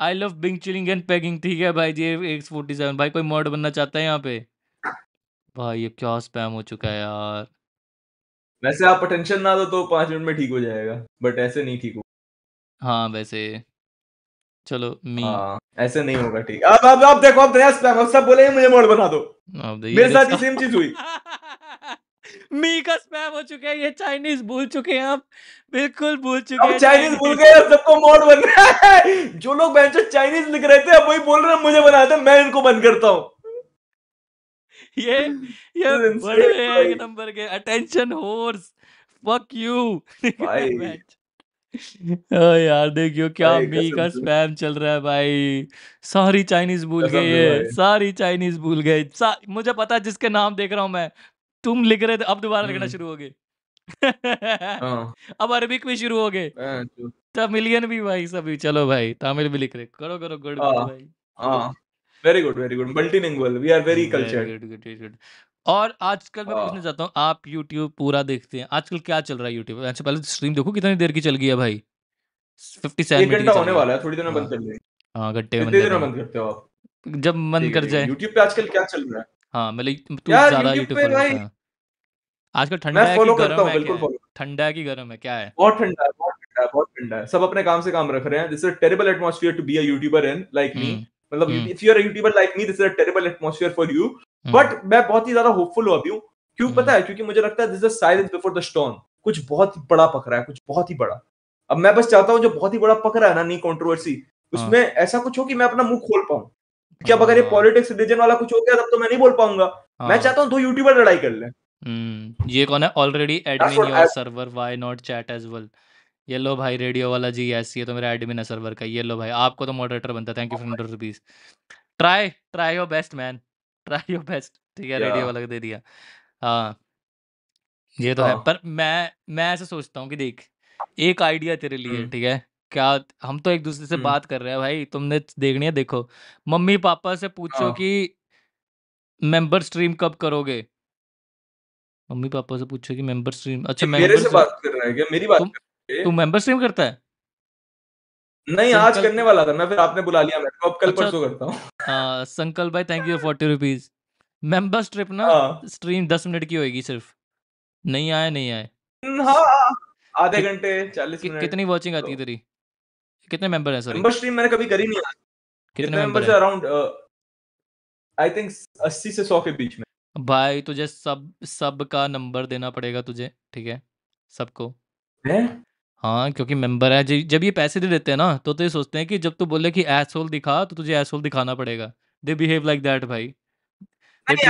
S2: I love being chilling and packing ठीक है भाई जी एक फोर्टी सेवन भाई कोई मॉड बनना चाहता है यहाँ पे? भाई ये क्या स्पैम हो चुका है यार।
S3: वैसे आप अटेंशन ना दो तो पांच मिनट में ठीक हो जाएगा, बट ऐसे नहीं ठीक हो हाँ वैसे चलो मी हाँ ऐसे नहीं होगा ठीक अब अब अब देखो अब नया स्पैम सब बोले मुझे मोड बना दो अब तो मेरे तो साथ सेम चीज हुई मी
S2: का स्पैम हो चुके हैं ये चाइनीज भूल चुके हैं आप बिल्कुल भूल चुके हैं चाइनीज भूल गए और सबको
S3: मोड बन रहा है जो लोग बेंचो चाइनीज लिख रहे थे अब वही बोल रहे हैं मुझे बना दे मैं इनको बंद करता हूँ ये ये बड़े
S2: एक नंबर के अटेंशन होर्स फक यू भाई हाँ यार देखियो क्या मी का स्पैम चल रहा है भाई सारी चाइनीज भूल गई है सारी चाइनीज भूल गए मुझे पता है जिसके नाम देख रहा हूँ मैं तुम लिख रहे थे अब दोबारा लिखना हम्म। शुरू हो गए हाँ। अब अरबिक भी शुरू हो गए हाँ, तमिलियन भी भाई सभी चलो भाई तमिल भी लिख रहे करो करो गुड भाई
S3: very good very good multilingual we are very very cultured good good good
S2: और आजकल मैं हाँ। पूछना चाहता हूँ आप यूट्यूब पूरा देखते हैं आजकल क्या चल रहा है यूट्यूब अच्छा पहले स्ट्रीम तो देखो कितनी देर की चल गई है भाई फिफ्टी सेवन घंटा होने वाला
S3: है थोड़ी देर में बंद हाँ। कर हाँ घंटे बंद करते हो आप जब मन कर जाए यूट्यूब पे आजकल क्या चल रहा है
S2: हाँ मतलब तू ज्यादा यूट्यूब यूट्यूब पे भाई आजकल ठंडा है कि गर्म है क्या है ठंडा है कि गर्म है क्या है
S3: बहुत ठंडा है बहुत ठंडा है बहुत ठंडा है सब अपने काम से काम रख रहे हैं this is a terrible atmosphere to be a youtuber in like me मतलब if you are a youtuber like me this is a terrible atmosphere for you but hmm. मैं बहुत ही ज्यादा होपफुल हूँ अभी हूँ क्यों hmm. पता है क्योंकि मुझे लगता है this is silence before the stone कुछ बहुत ही बड़ा पक रहा है कुछ बहुत ही बड़ा अब मैं बस चाहता हूँ जो बहुत ही बड़ा पक रहा है ना नहीं कॉन्ट्रोवर्सी hmm. उसमें ऐसा कुछ हो कि मैं अपना मुंह खोल पाऊँ कि अब अगर ये पॉलिटिक्स रिलीजन वाला कुछ हो गया तब तो मैं नहीं बोल पाऊंगा मैं चाहता हूँ दो यूट्यूबर लड़ाई कर लें
S2: ये कौन है already admin your server why not chat as well ये लो भाई रेडियो वाला जी ऐसी है तो मेरा एडमिन है सर्वर का ये लो भाई आपको तो मॉडरेटर बनता thank you for hundred rupees try try your best man try your best ठीक है रेडियो अलग दे दिया हाँ ये तो है हाँ। पर मैं मैं ऐसे सोचता हूँ कि देख एक आइडिया तेरे लिए ठीक है क्या हम तो एक दूसरे से बात कर रहे हैं भाई तुमने देखनी है देखो मम्मी पापा से पूछो हाँ। कि मेंबर स्ट्रीम कब करोगे मम्मी पापा से पूछो कि मेंबर स्ट्रीम अच्छा मेरे मेंबर से बात कर रहा है क्या मेरी बात तुम मेंबर स्ट्रीम करता है नहीं आज करने
S3: वाला था मैं फिर आपने बुला लिया मैं तो अब कल अच्छा, परसों करता हूँ हाँ, संकल्प भाई
S2: thank you forty rupees members trip ना स्ट्रीम हाँ। दस मिनट की होगी सिर्फ नहीं आए नहीं आए
S3: हाँ, आधे घंटे चालीस मिनट कितनी
S2: वॉचिंग आती तो है तेरी कितने मेंबर हैं सर मेंबर
S3: स्ट्रीम मैंने कभी करी नहीं कितने मेंबर हैं अराउंड
S2: आई थिंक 80 से 100 के बीच में भाई तुझे सब सब का नंबर देना पड़ेगा तुझे ठीक है सबको हैं हाँ, क्योंकि मेंबर है जब ये पैसे दे देते हैं ना, तो तो ये सोचते हैं कि जब तू बोले कि होल दिखा, तो तुझे होल दिखाना पड़ेगा। दे बिहेव लाइक दैट भाई। तो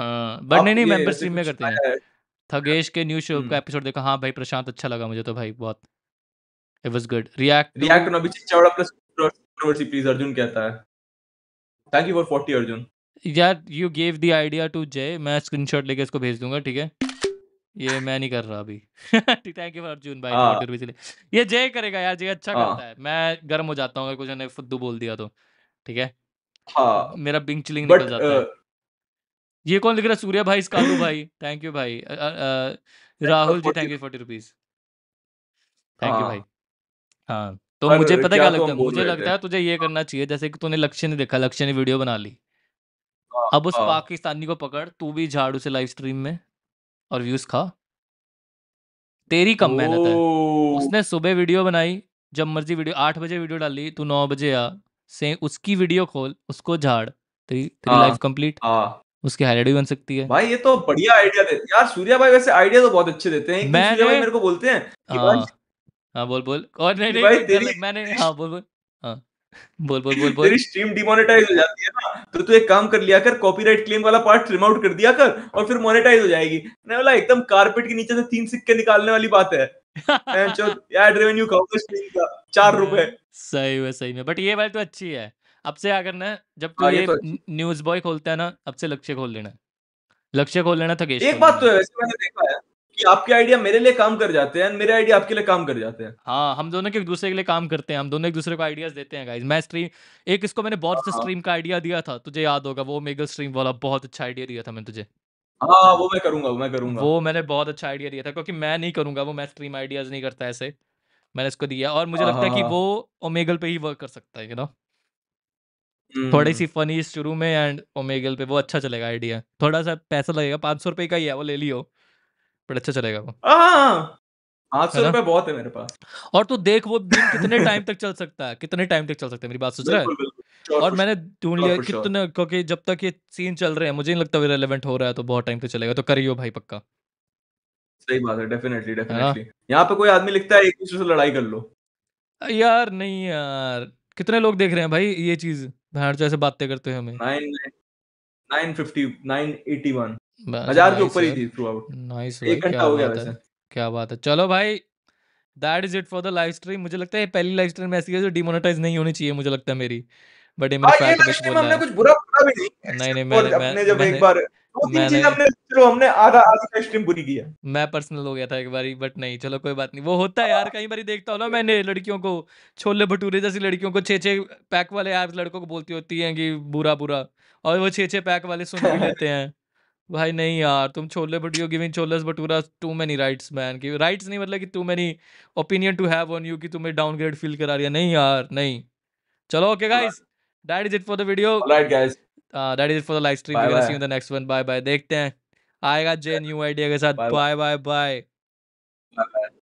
S1: हाँ, बट नहीं, नहीं
S2: में करते हैं। थगेश के न्यू हम्म। शो का एपिसोड देखा हाँ भाई प्रशांत अच्छा लगा मुझे तो भाई बहुत। It was
S3: good. React react on Abhishek Chawda plus controversy please Arjun कहता है थैंक यू फॉर 40 अर्जुन
S2: यार you gave the idea to Jay मैं स्क्रीनशॉट लेके इसको भेज दूंगा, ठीक है? ये मैं नहीं कर रहा अभी थैंक यू
S3: अर्जुन भाई हाँ भी चले
S2: ये जय करेगा यार जय अच्छा हाँ। करता है मैं गर्म हो जाता हूँ अगर कुछ ने फुद्दू बोल दिया तो ठीक है हाँ मेरा बिंग चिलिंग निकल जाता है ये कौन लिख रहा है सूर्य भाई स्कालू भाई थैंक यू भाई Rahul ji thank you forty rupees
S1: thank you भाई हाँ तो मुझे पता क्या तो लगता है मुझे लगता है
S2: तुझे ये करना चाहिए जैसे कि तूने लक्ष्य ने देखा लक्ष्य ने वीडियो बना ली हाँ, अब उस हाँ। पाकिस्तानी को पकड़ तू भी झाड़ू से लाइव स्ट्रीम में और व्यूज खा तेरी कम मेहनत है उसने सुबह वीडियो बनाई जब मर्जी वीडियो आठ बजे वीडियो डाली तू नौ बजे आ से उसकी वीडियो खोल उसको झाड़ तेरी तेरी लाइफ हाँ। कंप्लीट हाँ। उसकी हाईलाइट भी बन सकती है भाई
S3: ये तो बढ़िया आइडिया देते यार सूर्या भाई वैसे आइडिया तो बहुत अच्छे देते हैं मैं भाई मेरे को बोलते हैं हाँ।, हाँ बोल बोल और नहीं नहीं मैंने हाँ बोल बोल हाँ
S2: बोल बोल बोल बोल तेरी
S3: स्ट्रीम डिमोनेटाइज हो जाती है ना तो तू एक काम कर लिया कर कॉपीराइट क्लेम वाला पार्ट ट्रिम आउट कर दिया कर और फिर मोनेटाइज हो जाएगी मैंने बोला एकदम कारपेट के नीचे से तीन सिक्के निकालने वाली बात है
S4: एड
S3: रेवेन्यू खाओगे स्ट्रीम का चार हम्म, रुपए
S2: सही है सही में बट ये बात तो अच्छी है अब से
S3: जब तू हाँ, ये
S2: न्यूज तो बॉय खोलता है ना अब से लक्ष्य खोल लेना लक्ष्य खोल लेना था
S3: एक बात तो है वैसे मैंने देखा है कि आपके आइडिया मेरे लिए काम कर जाते हैं मेरे आइडिया आपके लिए काम कर जाते हैं
S2: हाँ हम दोनों के एक दूसरे के लिए काम करते हैं हम दोनों एक दूसरे को आइडियाज देते हैं गाइज मैं स्ट्रीम एक इसको मैंने बहुत अच्छा हाँ। स्ट्रीम का आइडिया दिया था तुझे याद होगा वो मेगल स्ट्रीम वाला बहुत अच्छा आइडिया दिया था मैंने तुझे
S1: हाँ वो
S4: मैं करूंगा वो मैं करूंगा वो
S2: मैंने बहुत अच्छा आइडिया दिया था क्योंकि मैं नहीं करूंगा वो मैं स्ट्रीम आइडियाज नहीं करता ऐसे मैंने इसको दिया और मुझे हाँ, लगता है हाँ, कि वो ओमेगल पे ही वर्क कर सकता है यू नो थोड़ी सी फनी हम्म। शुरू में एंड ओमेगल पे वो अच्छा चलेगा आइडिया थोड़ा सा पैसा लगेगा पाँच सौ रुपये का ही है वो ले लियो फिर अच्छा चलेगा वो आठ
S3: हाँ, हाँ, हाँ। सौ रुपए बहुत है मेरे पास
S2: और तू देख वो दिन कितने टाइम तक चल सकता है कितने टाइम तक चल सकता है मेरी बात सोच रहा है और मैंने ढूंढ लिया कितने क्योंकि जब तक ये सीन चल रहे हैं मुझे नहीं लगता रेलेवेंट हो रहा है तो बहुत टाइम तक चलेगा तो करियो भाई पक्का
S3: सही बात है डेफिनेटली डेफिनेटली यहाँ पे कोई आदमी लिखता है एक दूसरे से लड़ाई कर लो
S2: यार नहीं यार कितने लोग देख रहे हैं भाई ये चीज भैंड जैसे बातें करते हैं हमें
S3: nine nine fifty nine eighty one हजार के ऊपर ही थी थ्रू आउट नाइस एक घंटा हो गया वैसे
S2: क्या बात है चलो भाई that is it for the live stream मुझे लगता है पहली लाइव स्ट्रीम ऐसी है जो डिमोनेटाइज नहीं होनी चाहिए मुझे लगता है मेरी बट इमर फैट कुछ बोला हमने कुछ
S3: बुरा बोला भी नहीं नहीं नहीं मैंने अपने जब एक बार मैंने तीन हमने चलो हमने आधा आधी का स्ट्रीम पूरी किया
S2: मैं पर्सनल हो गया था एक बारी बट नहीं चलो कोई बात नहीं वो होता है यार कई बारी देखता हूँ ना हाँ। मैंने लड़कियों को छोले भटूरे जैसी लड़कियों को छे छे पैक वाले यार लड़कों को बोलती होती हैं कि बुरा बुरा और वो छे छे पैक वाले सुन भी लेते हैं भाई नहीं यार तुम छोले बट गिविंग छोलेस bhatura too many rights man की राइट्स नहीं मतलब कि too many opinion to have on you कि तुम्हें डाउनग्रेड फील करा रही है नहीं यार नहीं चलो okay guys that is it for the video right guys that is it for the live stream we will see you in the next one bye bye देखते हैं आएगा
S1: जे न्यू आइडिया के साथ बाय बाय बाय